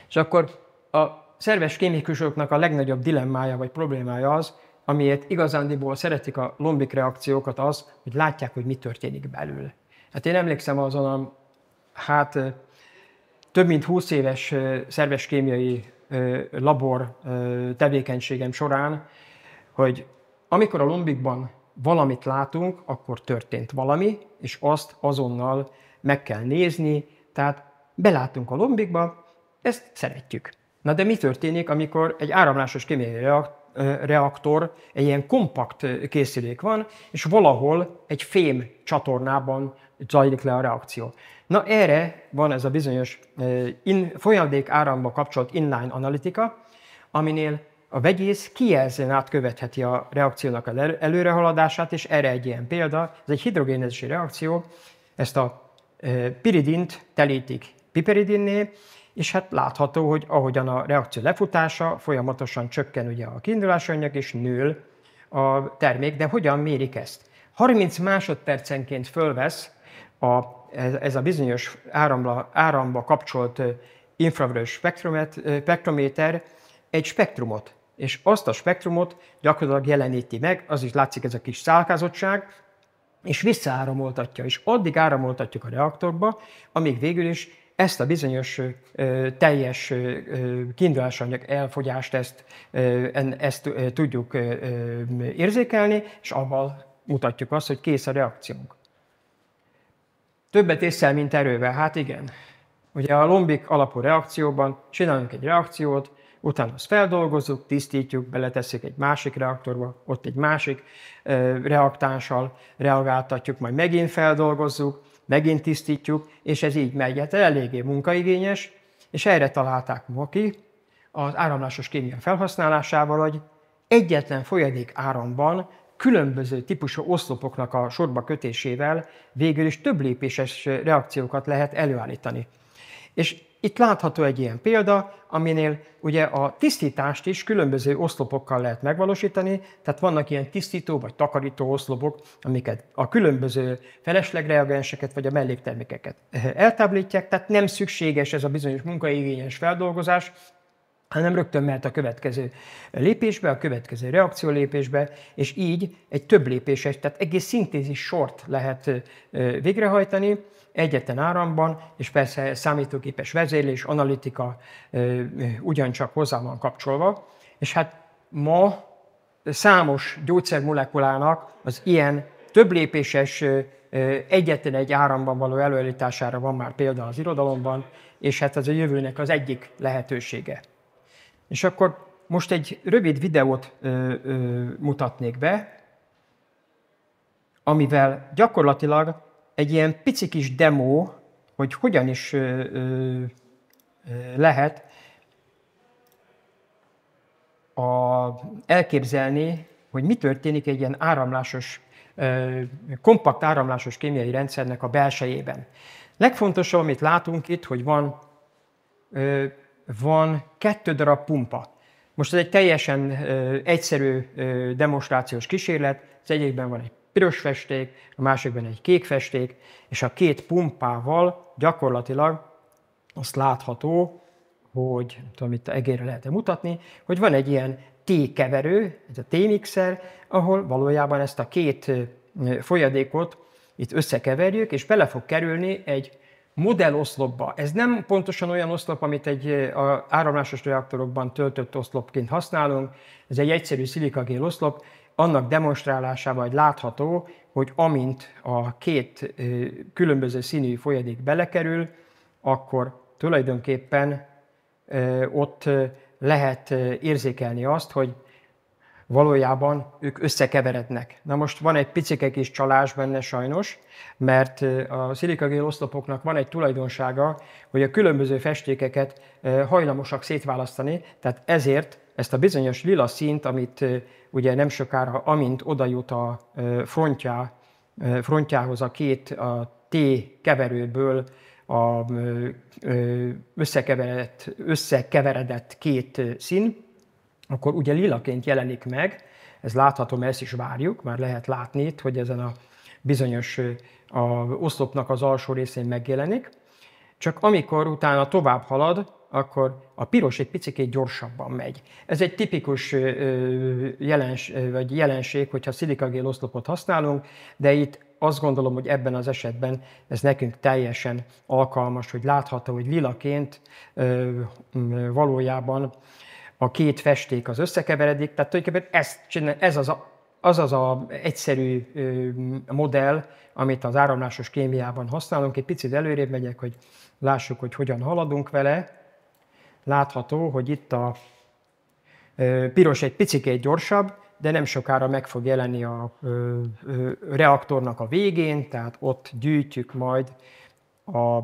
És akkor a szerves kémikusoknak a legnagyobb dilemmája vagy problémája az, amiért igazándiból szeretik a lombik reakciókat az, hogy látják, hogy mi történik belül. Hát én emlékszem azon a, hát több mint 20 éves szerves kémiai labor tevékenységem során, hogy amikor a lombikban valamit látunk, akkor történt valami, és azt azonnal meg kell nézni, tehát belátunk a lombikba, ezt szeretjük. Na de mi történik, amikor egy áramlásos kémiai reaktor, egy ilyen kompakt készülék van, és valahol egy fém csatornában zajlik le a reakció. Na erre van ez a bizonyos in, folyadék áramba kapcsolt inline analitika, aminél a vegyész kijelzőn át követheti a reakciónak az előrehaladását, és erre egy ilyen példa, ez egy hidrogénezési reakció, ezt a piridint telítik piperidinné és hát látható, hogy ahogyan a reakció lefutása, folyamatosan csökken ugye a kiindulási anyag, és nől a termék, de hogyan mérik ezt? 30 másodpercenként fölvesz a, ez, ez a bizonyos áramla, áramba kapcsolt infravörös spektrométer egy spektrumot, és azt a spektrumot gyakorlatilag jeleníti meg, az is látszik ez a kis szálkázottság, és visszaáramoltatja, és addig áramoltatjuk a reaktorba, amíg végül is ezt a bizonyos teljes kiindulásanyag elfogyást, ezt, ezt tudjuk érzékelni, és abban mutatjuk azt, hogy kész a reakciónk. Többet észsel, mint erővel. Hát igen. Ugye a lombik alapú reakcióban csinálunk egy reakciót, utána azt feldolgozzuk, tisztítjuk, beleteszik egy másik reaktorba, ott egy másik reaktánssal reagáltatjuk, majd megint feldolgozzuk, megint tisztítjuk, és ez így megy. Hát eléggé munkaigényes, és erre találták ma ki az áramlásos kémia felhasználásával, hogy egyetlen folyadék áramban különböző típusú oszlopoknak a sorba kötésével végül is több lépéses reakciókat lehet előállítani. És itt látható egy ilyen példa, aminél ugye a tisztítást is különböző oszlopokkal lehet megvalósítani, tehát vannak ilyen tisztító vagy takarító oszlopok, amiket a különböző feleslegreagenseket vagy a melléktermékeket eltáblítják, tehát nem szükséges ez a bizonyos munkaigényes feldolgozás, hanem rögtön mehet a következő lépésbe, a következő reakció lépésbe, és így egy több lépéses, tehát egész szintézis sort lehet végrehajtani, egyetlen áramban, és persze számítógépes vezérlés, analitika ugyancsak hozzá van kapcsolva, és hát ma számos gyógyszermolekulának az ilyen többlépéses egyetlen egy áramban való előállítására van már példa az irodalomban, és hát ez a jövőnek az egyik lehetősége. És akkor most egy rövid videót ö, ö, mutatnék be, amivel gyakorlatilag egy ilyen pici kis demo, hogy hogyan is ö, ö, lehet a, elképzelni, hogy mi történik egy ilyen áramlásos, ö, kompakt áramlásos kémiai rendszernek a belsejében. Legfontosabb, amit látunk itt, hogy van, ö, van kettő darab pumpa. Most ez egy teljesen ö, egyszerű ö, demonstrációs kísérlet, az egyikben van egy piros festék, a másikban egy kék festék, és a két pumpával gyakorlatilag azt látható, hogy nem tudom, itt egérre lehet -e mutatni, hogy van egy ilyen T-keverő, ez a T-mixer, ahol valójában ezt a két folyadékot itt összekeverjük, és bele fog kerülni egy modelloszlopba. Ez nem pontosan olyan oszlop, amit egy áramlásos reaktorokban töltött oszlopként használunk, ez egy egyszerű szilikagél oszlop, annak demonstrálásával, hogy látható, hogy amint a két különböző színű folyadék belekerül, akkor tulajdonképpen ott lehet érzékelni azt, hogy valójában ők összekeverednek. Na most van egy picike kis csalás benne sajnos, mert a szilikagél oszlopoknak van egy tulajdonsága, hogy a különböző festékeket hajlamosak szétválasztani, tehát ezért ezt a bizonyos lila színt, amit ugye nem sokára, amint odajut a frontjá, frontjához a két a T keverőből a összekeveredett, összekeveredett két szín, akkor ugye lilaként jelenik meg, ez látható, mert ezt is várjuk, már lehet látni itt, hogy ezen a bizonyos a oszlopnak az alsó részén megjelenik, csak amikor utána tovább halad, akkor a piros egy picit gyorsabban megy. Ez egy tipikus jelens, vagy jelenség, hogyha szilikagél oszlopot használunk, de itt azt gondolom, hogy ebben az esetben ez nekünk teljesen alkalmas, hogy látható, hogy vilaként valójában a két festék az összekeveredik, tehát tulajdonképpen ezt ez az a, az az a egyszerű modell, amit az áramlásos kémiában használunk. Egy picit előrébb megyek, hogy lássuk, hogy hogyan haladunk vele látható, hogy itt a piros egy picikét gyorsabb, de nem sokára meg fog jelenni a reaktornak a végén, tehát ott gyűjtjük majd a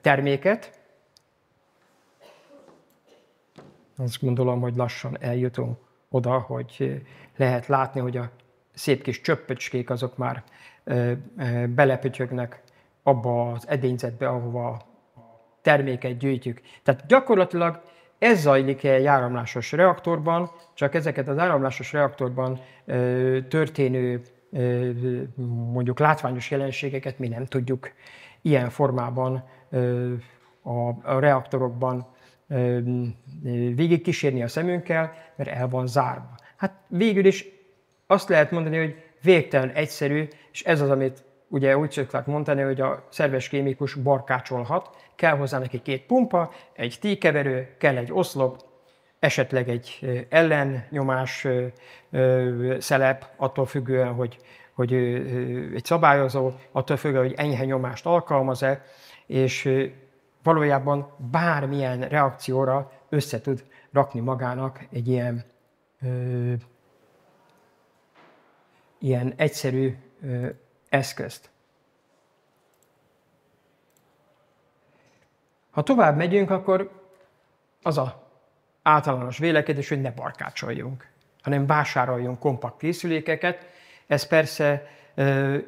terméket. Azt gondolom, hogy lassan eljutunk oda, hogy lehet látni, hogy a szép kis csöppöcskék azok már belepötyögnek abba az edényzetbe, ahova terméket gyűjtjük. Tehát gyakorlatilag ez zajlik egy áramlásos reaktorban, csak ezeket az áramlásos reaktorban ö, történő ö, mondjuk látványos jelenségeket mi nem tudjuk ilyen formában ö, a, a reaktorokban ö, végigkísérni a szemünkkel, mert el van zárva. Hát végül is azt lehet mondani, hogy végtelen egyszerű, és ez az, amit ugye úgy szokták mondani, hogy a szerves kémikus barkácsolhat, kell hozzá neki két pumpa, egy tékeverő, kell egy oszlop, esetleg egy ellennyomás szelep, attól függően, hogy, hogy egy szabályozó, attól függően, hogy enyhe nyomást alkalmaz-e, és valójában bármilyen reakcióra össze tud rakni magának egy ilyen, ö, ilyen egyszerű ö, eszközt. Ha tovább megyünk, akkor az a általános vélekedés, hogy ne barkácsoljunk, hanem vásároljunk kompakt készülékeket. Ez persze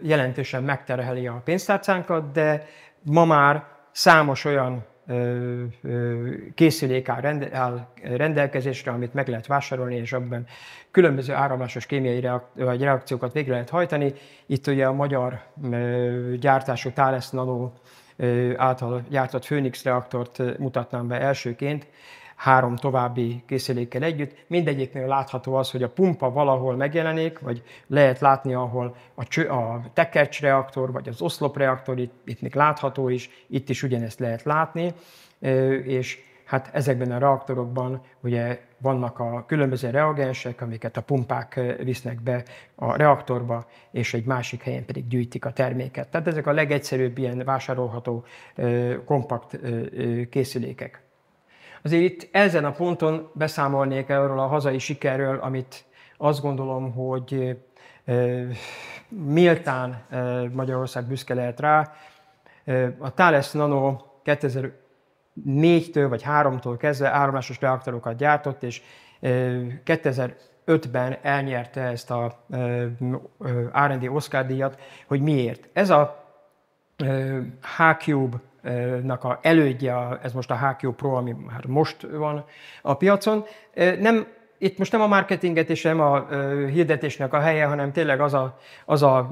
jelentősen megterheli a pénztárcánkat, de ma már számos olyan készülék áll rendelkezésre, amit meg lehet vásárolni, és abban különböző áramlásos kémiai reakciókat végre lehet hajtani. Itt ugye a magyar gyártású Thales Nano által gyártott Phoenix reaktort mutatnám be elsőként, három további készülékkel együtt. Mindegyiknél látható az, hogy a pumpa valahol megjelenik, vagy lehet látni, ahol a, cső, a reaktor, vagy az reaktor, itt, itt még látható is, itt is ugyanezt lehet látni, és hát ezekben a reaktorokban ugye vannak a különböző reagensek, amiket a pumpák visznek be a reaktorba, és egy másik helyen pedig gyűjtik a terméket. Tehát ezek a legegyszerűbb ilyen vásárolható kompakt készülékek. Azért itt ezen a ponton beszámolnék erről a hazai sikerről, amit azt gondolom, hogy méltán Magyarország büszke lehet rá. A Thales Nano 2004-től vagy 3-tól kezdve áramlásos reaktorokat gyártott, és 2005-ben elnyerte ezt a R&D Oscar díjat, hogy miért. Ez a H-Cube nak a elődje, ez most a HQ Pro, ami már most van a piacon. Nem, itt most nem a marketinget és nem a hirdetésnek a helye, hanem tényleg az a, az a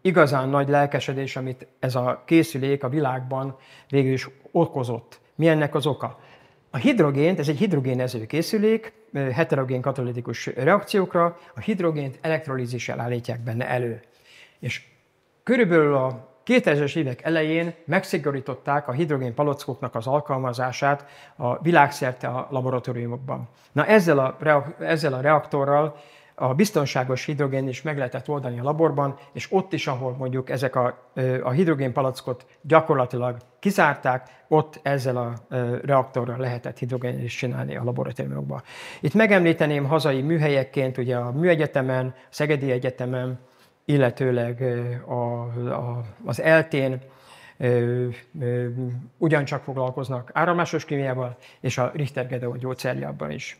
igazán nagy lelkesedés, amit ez a készülék a világban végül is okozott. Mi ennek az oka? A hidrogént, ez egy hidrogénező készülék, heterogén katalitikus reakciókra, a hidrogént elektrolízissel állítják benne elő. És körülbelül a 2000-es évek elején megszigorították a hidrogén palackoknak az alkalmazását a világszerte a laboratóriumokban. Na ezzel a, ezzel a reaktorral a biztonságos hidrogén is meg lehetett oldani a laborban, és ott is, ahol mondjuk ezek a, a palackot gyakorlatilag kizárták, ott ezzel a reaktorral lehetett hidrogén is csinálni a laboratóriumokban. Itt megemlíteném hazai műhelyekként, ugye a Műegyetemen, Szegedi Egyetemen, illetőleg a, a, az eltén ugyancsak foglalkoznak áramásos kémiával és a Richter Gedeon gyógyszerjában is.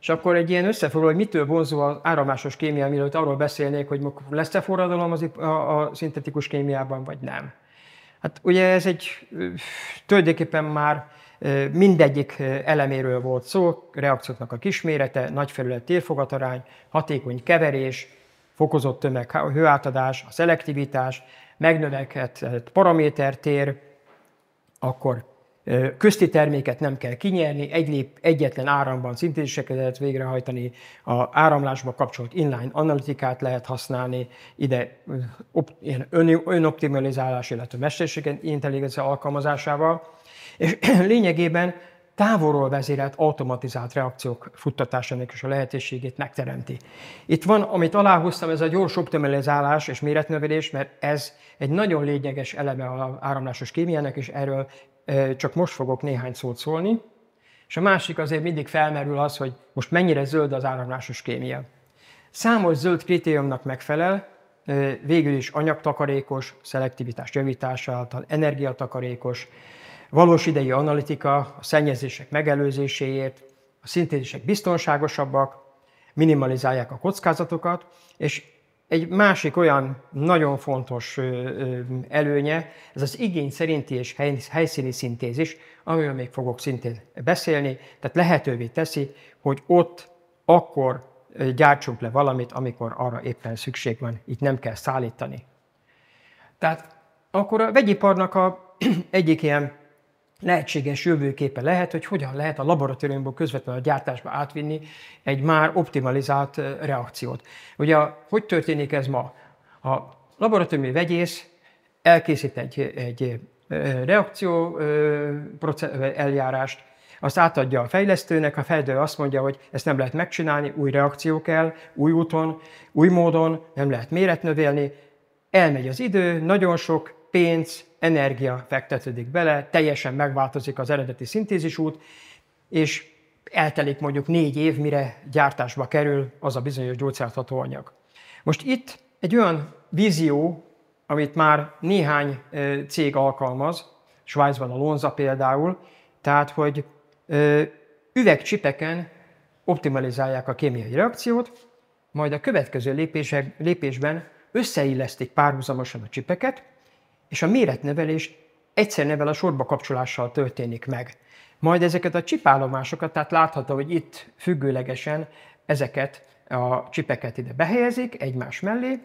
És akkor egy ilyen összefoglaló, hogy mitől vonzó az áramásos kémia, mielőtt arról beszélnék, hogy lesz-e forradalom az, a, a szintetikus kémiában, vagy nem. Hát ugye ez egy tulajdonképpen már mindegyik eleméről volt szó, reakcióknak a kismérete, nagyfelület térfogatarány, hatékony keverés, fokozott tömeg, a szelektivitás, megnövekedett paramétertér, akkor közti terméket nem kell kinyerni, egy lép, egyetlen áramban szintéziseket lehet végrehajtani, a áramlásba kapcsolt inline analitikát lehet használni, ide op, ilyen ön, önoptimalizálás, illetve mesterséges intelligencia alkalmazásával, és lényegében távolról vezérelt automatizált reakciók futtatásának is a lehetőségét megteremti. Itt van, amit aláhúztam, ez a gyors optimalizálás és méretnövelés, mert ez egy nagyon lényeges eleme a áramlásos kémiának, és erről csak most fogok néhány szót szólni. És a másik azért mindig felmerül az, hogy most mennyire zöld az áramlásos kémia. Számos zöld kritériumnak megfelel, végül is anyagtakarékos, szelektivitás javítása által, energiatakarékos, Valós idejű analitika a szennyezések megelőzéséért, a szintézisek biztonságosabbak, minimalizálják a kockázatokat, és egy másik olyan nagyon fontos előnye, ez az igény szerinti és helyszíni szintézis, amiről még fogok szintén beszélni, tehát lehetővé teszi, hogy ott akkor gyártsunk le valamit, amikor arra éppen szükség van, így nem kell szállítani. Tehát akkor a vegyiparnak a egyik ilyen lehetséges jövőképe lehet, hogy hogyan lehet a laboratóriumból közvetlenül a gyártásba átvinni egy már optimalizált reakciót. Ugye hogy történik ez ma? A laboratóriumi vegyész elkészít egy, egy reakció eljárást, azt átadja a fejlesztőnek, a fejlesztő azt mondja, hogy ezt nem lehet megcsinálni, új reakció kell, új úton, új módon, nem lehet méret növelni, elmegy az idő, nagyon sok pénz, energia fektetődik bele, teljesen megváltozik az eredeti szintézisút, és eltelik mondjuk négy év, mire gyártásba kerül az a bizonyos gyógyszertható anyag. Most itt egy olyan vízió, amit már néhány cég alkalmaz, Svájcban a Lonza például, tehát hogy üvegcsipeken optimalizálják a kémiai reakciót, majd a következő lépésben összeillesztik párhuzamosan a csipeket, és a méretnevelés egyszer nevel a sorba kapcsolással történik meg. Majd ezeket a csipállomásokat, tehát látható, hogy itt függőlegesen ezeket a csipeket ide behelyezik egymás mellé,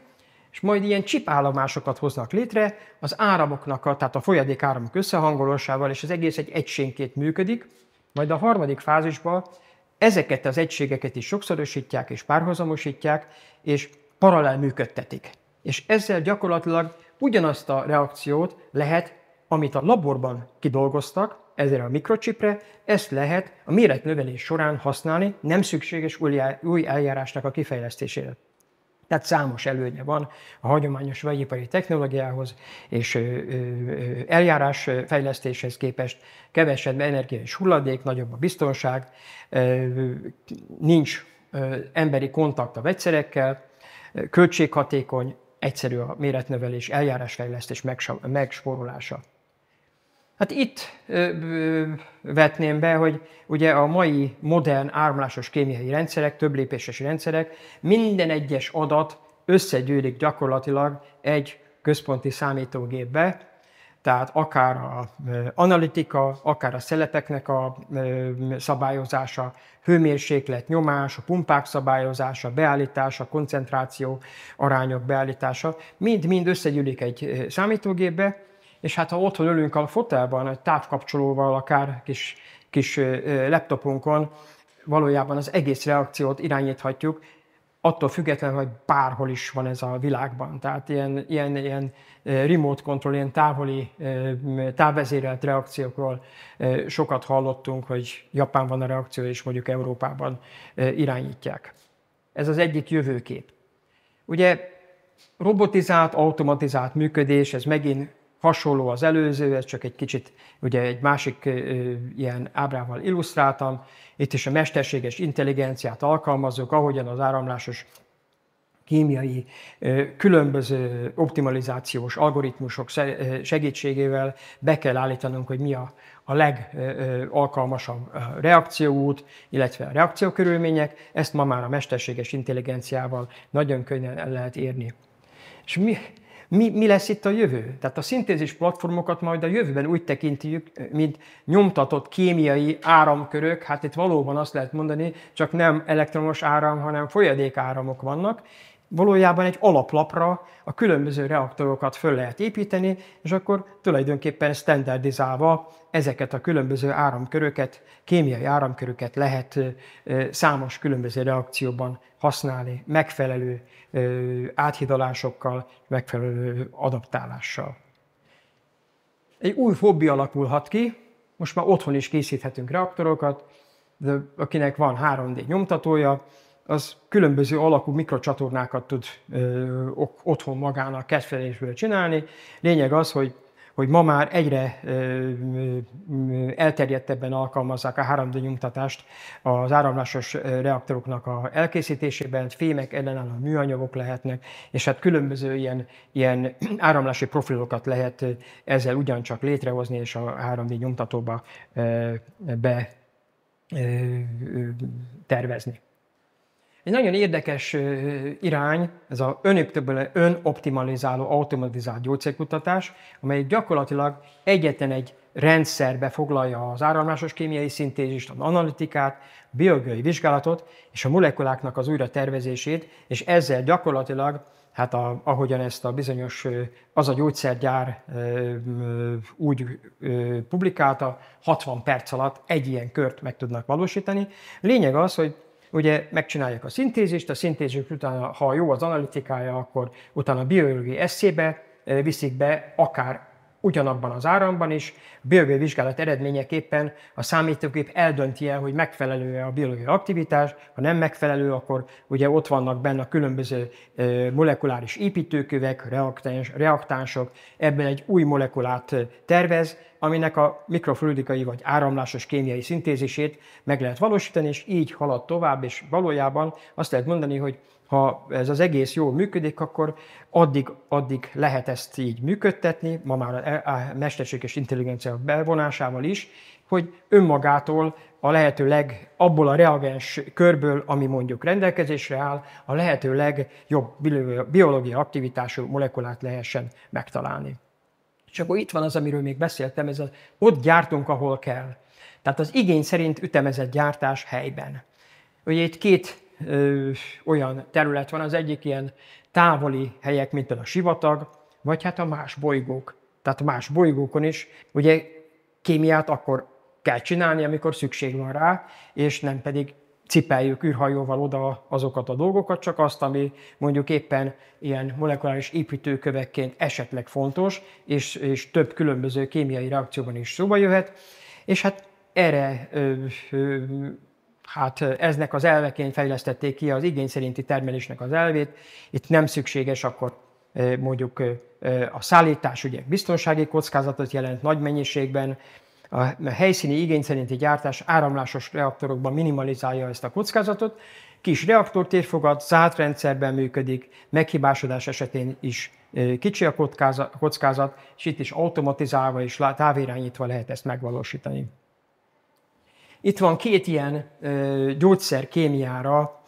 és majd ilyen csipállomásokat hoznak létre az áramoknak, a, tehát a folyadék áramok összehangolásával, és az egész egy egységként működik, majd a harmadik fázisban ezeket az egységeket is sokszorosítják és párhuzamosítják, és paralel működtetik. És ezzel gyakorlatilag ugyanazt a reakciót lehet, amit a laborban kidolgoztak, ezért a mikrocsipre, ezt lehet a méretnövelés során használni, nem szükséges új eljárásnak a kifejlesztésére. Tehát számos előnye van a hagyományos vegyipari technológiához és eljárás fejlesztéshez képest. Kevesebb energia és hulladék, nagyobb a biztonság, nincs emberi kontakt a vegyszerekkel, költséghatékony, egyszerű a méretnövelés, eljárásfejlesztés megsporolása. Hát itt ö, ö, vetném be, hogy ugye a mai modern ármlásos kémiai rendszerek, több lépéses rendszerek, minden egyes adat összegyűlik gyakorlatilag egy központi számítógépbe, tehát akár a analitika, akár a szelepeknek a szabályozása, hőmérséklet, nyomás, a pumpák szabályozása, beállítása, koncentráció, arányok beállítása, mind-mind összegyűlik egy számítógépbe, és hát ha otthon ülünk a fotelban, egy távkapcsolóval, akár kis, kis laptopunkon, valójában az egész reakciót irányíthatjuk attól függetlenül, hogy bárhol is van ez a világban. Tehát ilyen, ilyen, ilyen remote control, ilyen távoli, távvezérelt reakciókról sokat hallottunk, hogy Japánban a reakció, és mondjuk Európában irányítják. Ez az egyik jövőkép. Ugye robotizált, automatizált működés, ez megint hasonló az előző, ez csak egy kicsit ugye egy másik ilyen ábrával illusztráltam. Itt is a mesterséges intelligenciát alkalmazok, ahogyan az áramlásos kémiai különböző optimalizációs algoritmusok segítségével be kell állítanunk, hogy mi a, a legalkalmasabb reakcióút, illetve a reakciókörülmények. Ezt ma már a mesterséges intelligenciával nagyon könnyen el lehet érni. És mi, mi, mi lesz itt a jövő? Tehát a szintézis platformokat majd a jövőben úgy tekintjük, mint nyomtatott kémiai áramkörök, hát itt valóban azt lehet mondani, csak nem elektromos áram, hanem folyadékáramok vannak, Valójában egy alaplapra a különböző reaktorokat föl lehet építeni, és akkor tulajdonképpen standardizálva ezeket a különböző áramköröket, kémiai áramköröket lehet számos különböző reakcióban használni, megfelelő áthidalásokkal, megfelelő adaptálással. Egy új hobbi alakulhat ki, most már otthon is készíthetünk reaktorokat, de akinek van 3D nyomtatója, az különböző alakú mikrocsatornákat tud ö, otthon magának kedvelésből csinálni. Lényeg az, hogy hogy ma már egyre ö, elterjedtebben alkalmazzák a 3D nyomtatást az áramlásos reaktoroknak a elkészítésében, fémek ellenálló műanyagok lehetnek, és hát különböző ilyen, ilyen áramlási profilokat lehet ezzel ugyancsak létrehozni, és a 3D nyomtatóba ö, be ö, tervezni. Egy nagyon érdekes irány, ez a az önoptimalizáló, automatizált gyógyszerkutatás, amely gyakorlatilag egyetlen egy rendszerbe foglalja az áramlásos kémiai szintézist, az analitikát, biológiai vizsgálatot és a molekuláknak az újra tervezését, és ezzel gyakorlatilag, hát a, ahogyan ezt a bizonyos, az a gyógyszergyár úgy publikálta, 60 perc alatt egy ilyen kört meg tudnak valósítani. Lényeg az, hogy ugye megcsinálják a szintézist, a szintézők utána, ha jó az analitikája, akkor utána a biológiai eszébe eh, viszik be akár ugyanabban az áramban is. biológiai vizsgálat eredményeképpen a számítógép eldönti el, hogy megfelelő-e a biológiai aktivitás, ha nem megfelelő, akkor ugye ott vannak benne a különböző molekuláris építőkövek, reaktáns, reaktánsok, ebben egy új molekulát tervez, aminek a mikrofluidikai vagy áramlásos kémiai szintézisét meg lehet valósítani, és így halad tovább, és valójában azt lehet mondani, hogy ha ez az egész jól működik, akkor addig, addig lehet ezt így működtetni, ma már a mesterséges intelligencia bevonásával is, hogy önmagától a lehető leg, abból a reagens körből, ami mondjuk rendelkezésre áll, a lehető legjobb biológiai aktivitású molekulát lehessen megtalálni. És akkor itt van az, amiről még beszéltem, ez az, ott gyártunk, ahol kell. Tehát az igény szerint ütemezett gyártás helyben. Ugye itt két ö, olyan terület van, az egyik ilyen távoli helyek, mint például a sivatag, vagy hát a más bolygók. Tehát más bolygókon is, ugye kémiát akkor kell csinálni, amikor szükség van rá, és nem pedig cipeljük űrhajóval oda azokat a dolgokat, csak azt, ami mondjuk éppen ilyen molekuláris építőkövekként esetleg fontos, és, és több különböző kémiai reakcióban is szóba jöhet, és hát erre ö, ö, hát eznek az elveként fejlesztették ki az igény szerinti termelésnek az elvét. Itt nem szükséges akkor mondjuk a szállítás ugye biztonsági kockázatot jelent nagy mennyiségben, a helyszíni igény szerinti gyártás áramlásos reaktorokban minimalizálja ezt a kockázatot, kis reaktortérfogat, zárt rendszerben működik, meghibásodás esetén is kicsi a kockázat, kockázat és itt is automatizálva és távirányítva lehet ezt megvalósítani. Itt van két ilyen gyógyszerkémiára,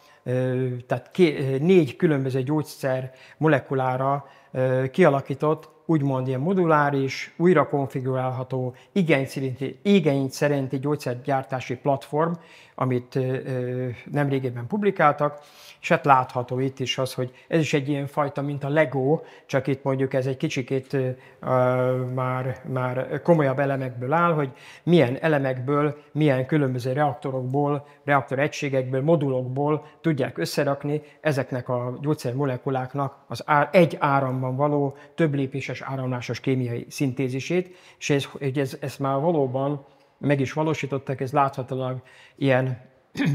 tehát ké, négy különböző gyógyszer molekulára kialakított, úgymond ilyen moduláris, újra konfigurálható, igény szerinti, igény szerinti gyógyszergyártási platform, amit nemrégében publikáltak, és hát látható itt is az, hogy ez is egy ilyen fajta, mint a Lego, csak itt mondjuk ez egy kicsikét uh, már, már komolyabb elemekből áll, hogy milyen elemekből, milyen különböző reaktorokból, reaktoregységekből, modulokból tudják összerakni ezeknek a gyógyszermolekuláknak az á, egy áramban való több lépéses áramlásos kémiai szintézisét, és ez, ez, ez már valóban meg is valósították, ez láthatólag ilyen,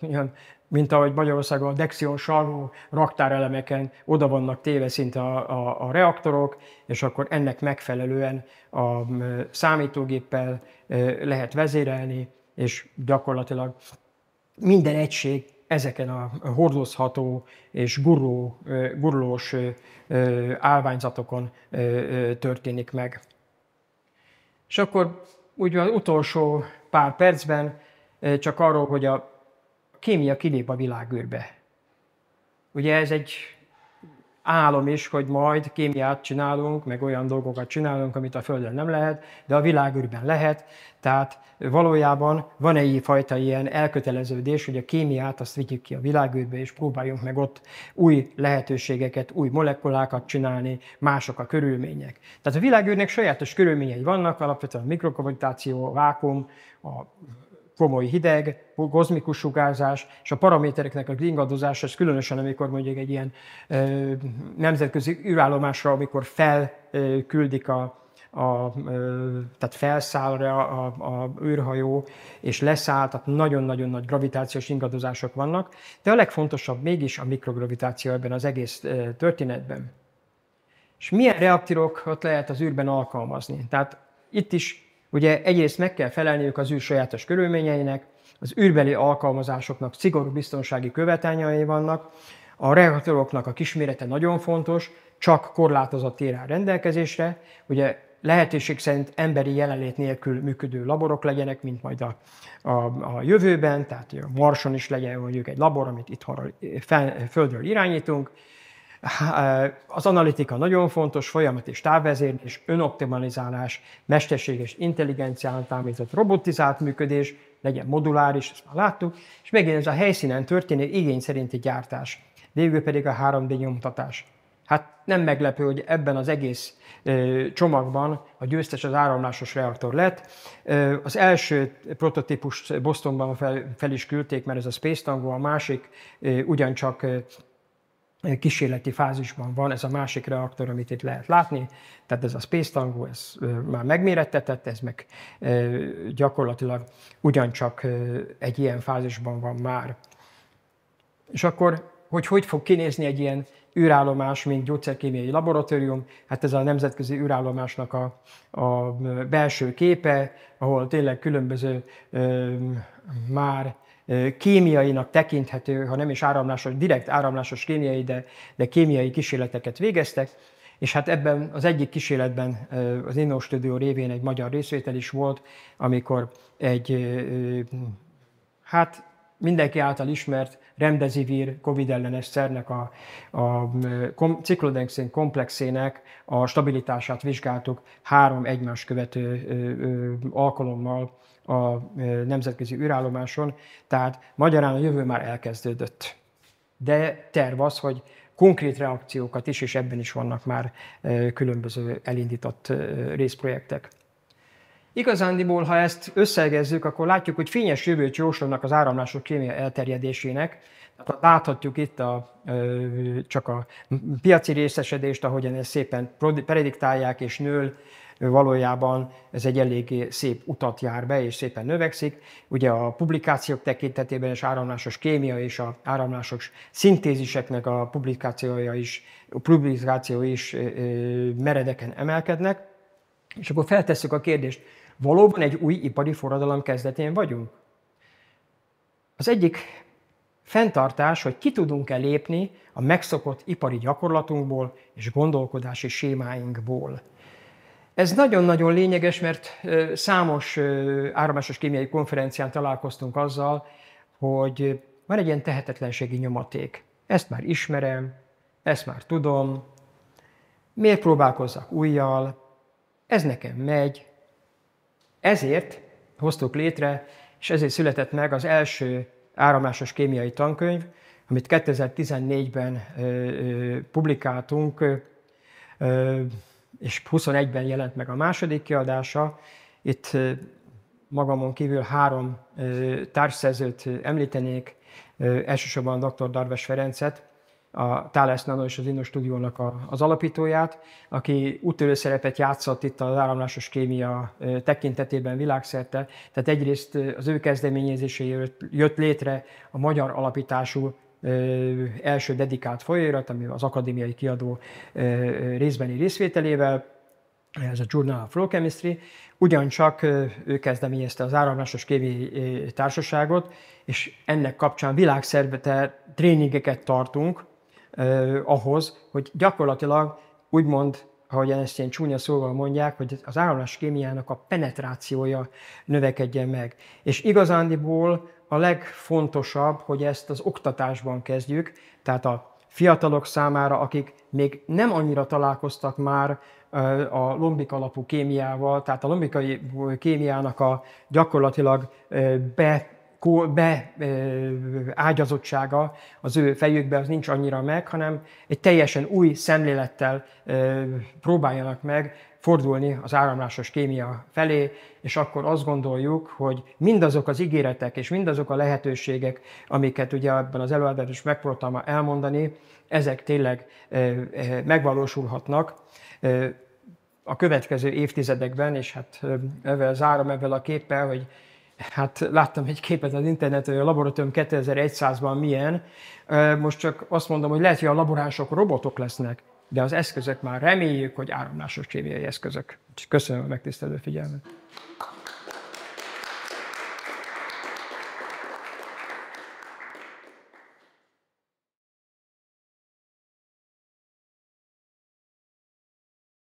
ilyen mint ahogy Magyarországon a Dexion sarló raktárelemeken oda vannak téve szinte a, a, a reaktorok, és akkor ennek megfelelően a számítógéppel lehet vezérelni, és gyakorlatilag minden egység ezeken a hordozható és guruló, gurulós állványzatokon történik meg. És akkor úgy az utolsó pár percben eh, csak arról, hogy a kémia kilép a világűrbe. Ugye ez egy álom is, hogy majd kémiát csinálunk, meg olyan dolgokat csinálunk, amit a Földön nem lehet, de a világűrben lehet. Tehát valójában van egy fajta ilyen elköteleződés, hogy a kémiát azt vigyük ki a világűrbe, és próbáljunk meg ott új lehetőségeket, új molekulákat csinálni, mások a körülmények. Tehát a világűrnek sajátos körülményei vannak, alapvetően a mikrokommunikáció, a vákum, a komoly hideg, kozmikus sugárzás, és a paramétereknek a ringadozása, ez különösen amikor mondjuk egy ilyen ö, nemzetközi űrállomásra, amikor felküldik a, a, tehát felszáll a, a, a űrhajó, és leszáll, tehát nagyon-nagyon nagy gravitációs ingadozások vannak, de a legfontosabb mégis a mikrogravitáció ebben az egész történetben. És milyen reaktírokat lehet az űrben alkalmazni? Tehát itt is Ugye egyrészt meg kell felelniük az űr sajátos körülményeinek, az űrbeli alkalmazásoknak szigorú biztonsági követelményei vannak, a reaktoroknak a kismérete nagyon fontos, csak korlátozott tér áll rendelkezésre, ugye lehetőség szerint emberi jelenlét nélkül működő laborok legyenek, mint majd a, a, a jövőben, tehát a Marson is legyen mondjuk egy labor, amit itt földről irányítunk, az analitika nagyon fontos, folyamat és távvezérlés, önoptimalizálás, mesterséges intelligencián támított robotizált működés, legyen moduláris, ezt már láttuk, és megint ez a helyszínen történő igény szerinti gyártás, végül pedig a 3D nyomtatás. Hát nem meglepő, hogy ebben az egész ö, csomagban a győztes az áramlásos reaktor lett. Ö, az első prototípust Bostonban fel, fel is küldték, mert ez a Space Tango, a másik ö, ugyancsak kísérleti fázisban van ez a másik reaktor, amit itt lehet látni, tehát ez a Space Tango, ez már megmérettetett, ez meg gyakorlatilag ugyancsak egy ilyen fázisban van már. És akkor, hogy hogy fog kinézni egy ilyen űrállomás, mint gyógyszerkémiai laboratórium, hát ez a nemzetközi űrállomásnak a, a belső képe, ahol tényleg különböző ö, már kémiainak tekinthető, ha nem is áramlásos, direkt áramlásos kémiai, de, de kémiai kísérleteket végeztek, és hát ebben az egyik kísérletben az Inno Studio révén egy magyar részvétel is volt, amikor egy, hát mindenki által ismert remdesivir COVID ellenes szernek a, a kom, komplexének a stabilitását vizsgáltuk három egymás követő alkalommal a nemzetközi űrállomáson, tehát magyarán a jövő már elkezdődött. De terv az, hogy konkrét reakciókat is, és ebben is vannak már különböző elindított részprojektek. Igazándiból, ha ezt összegezzük, akkor látjuk, hogy fényes jövőt jósolnak az áramlások kémia elterjedésének. Láthatjuk itt a, csak a piaci részesedést, ahogyan ezt szépen prediktálják és nől, valójában ez egy elég szép utat jár be, és szépen növekszik. Ugye a publikációk tekintetében és áramlásos kémia és a áramlásos szintéziseknek a publikációja is, a publikáció is meredeken emelkednek. És akkor feltesszük a kérdést, Valóban egy új ipari forradalom kezdetén vagyunk? Az egyik fenntartás, hogy ki tudunk-e lépni a megszokott ipari gyakorlatunkból és gondolkodási sémáinkból. Ez nagyon-nagyon lényeges, mert számos áramásos kémiai konferencián találkoztunk azzal, hogy van egy ilyen tehetetlenségi nyomaték. Ezt már ismerem, ezt már tudom, miért próbálkozzak újjal, ez nekem megy, ezért hoztuk létre, és ezért született meg az első áramásos kémiai tankönyv, amit 2014-ben publikáltunk, és 21-ben jelent meg a második kiadása. Itt magamon kívül három társszerzőt említenék, elsősorban dr. Darves Ferencet, a Thales Nano és az Inno Stúdiónak a, az alapítóját, aki úttörő szerepet játszott itt az áramlásos kémia tekintetében világszerte. Tehát egyrészt az ő kezdeményezéséért jött létre a magyar alapítású első dedikált folyóirat, ami az akadémiai kiadó részbeni részvételével, ez a Journal of Flow Chemistry, ugyancsak ő kezdeményezte az áramlásos kémi társaságot, és ennek kapcsán világszerte tréningeket tartunk, eh, ahhoz, hogy gyakorlatilag úgymond, ahogy ezt ilyen csúnya szóval mondják, hogy az áramlás kémiának a penetrációja növekedjen meg. És igazándiból a legfontosabb, hogy ezt az oktatásban kezdjük, tehát a fiatalok számára, akik még nem annyira találkoztak már a lombik alapú kémiával, tehát a lombikai kémiának a gyakorlatilag be beágyazottsága az ő fejükbe az nincs annyira meg, hanem egy teljesen új szemlélettel próbáljanak meg fordulni az áramlásos kémia felé, és akkor azt gondoljuk, hogy mindazok az ígéretek és mindazok a lehetőségek, amiket ugye ebben az előadásban is megpróbáltam elmondani, ezek tényleg megvalósulhatnak a következő évtizedekben, és hát ezzel zárom ebben a képpel, hogy Hát láttam egy képet az interneten, hogy a laboratórium 2100-ban milyen. Most csak azt mondom, hogy lehet, hogy a laboránsok robotok lesznek, de az eszközök már reméljük, hogy áramlásos kémiai eszközök. Köszönöm a megtisztelő figyelmet.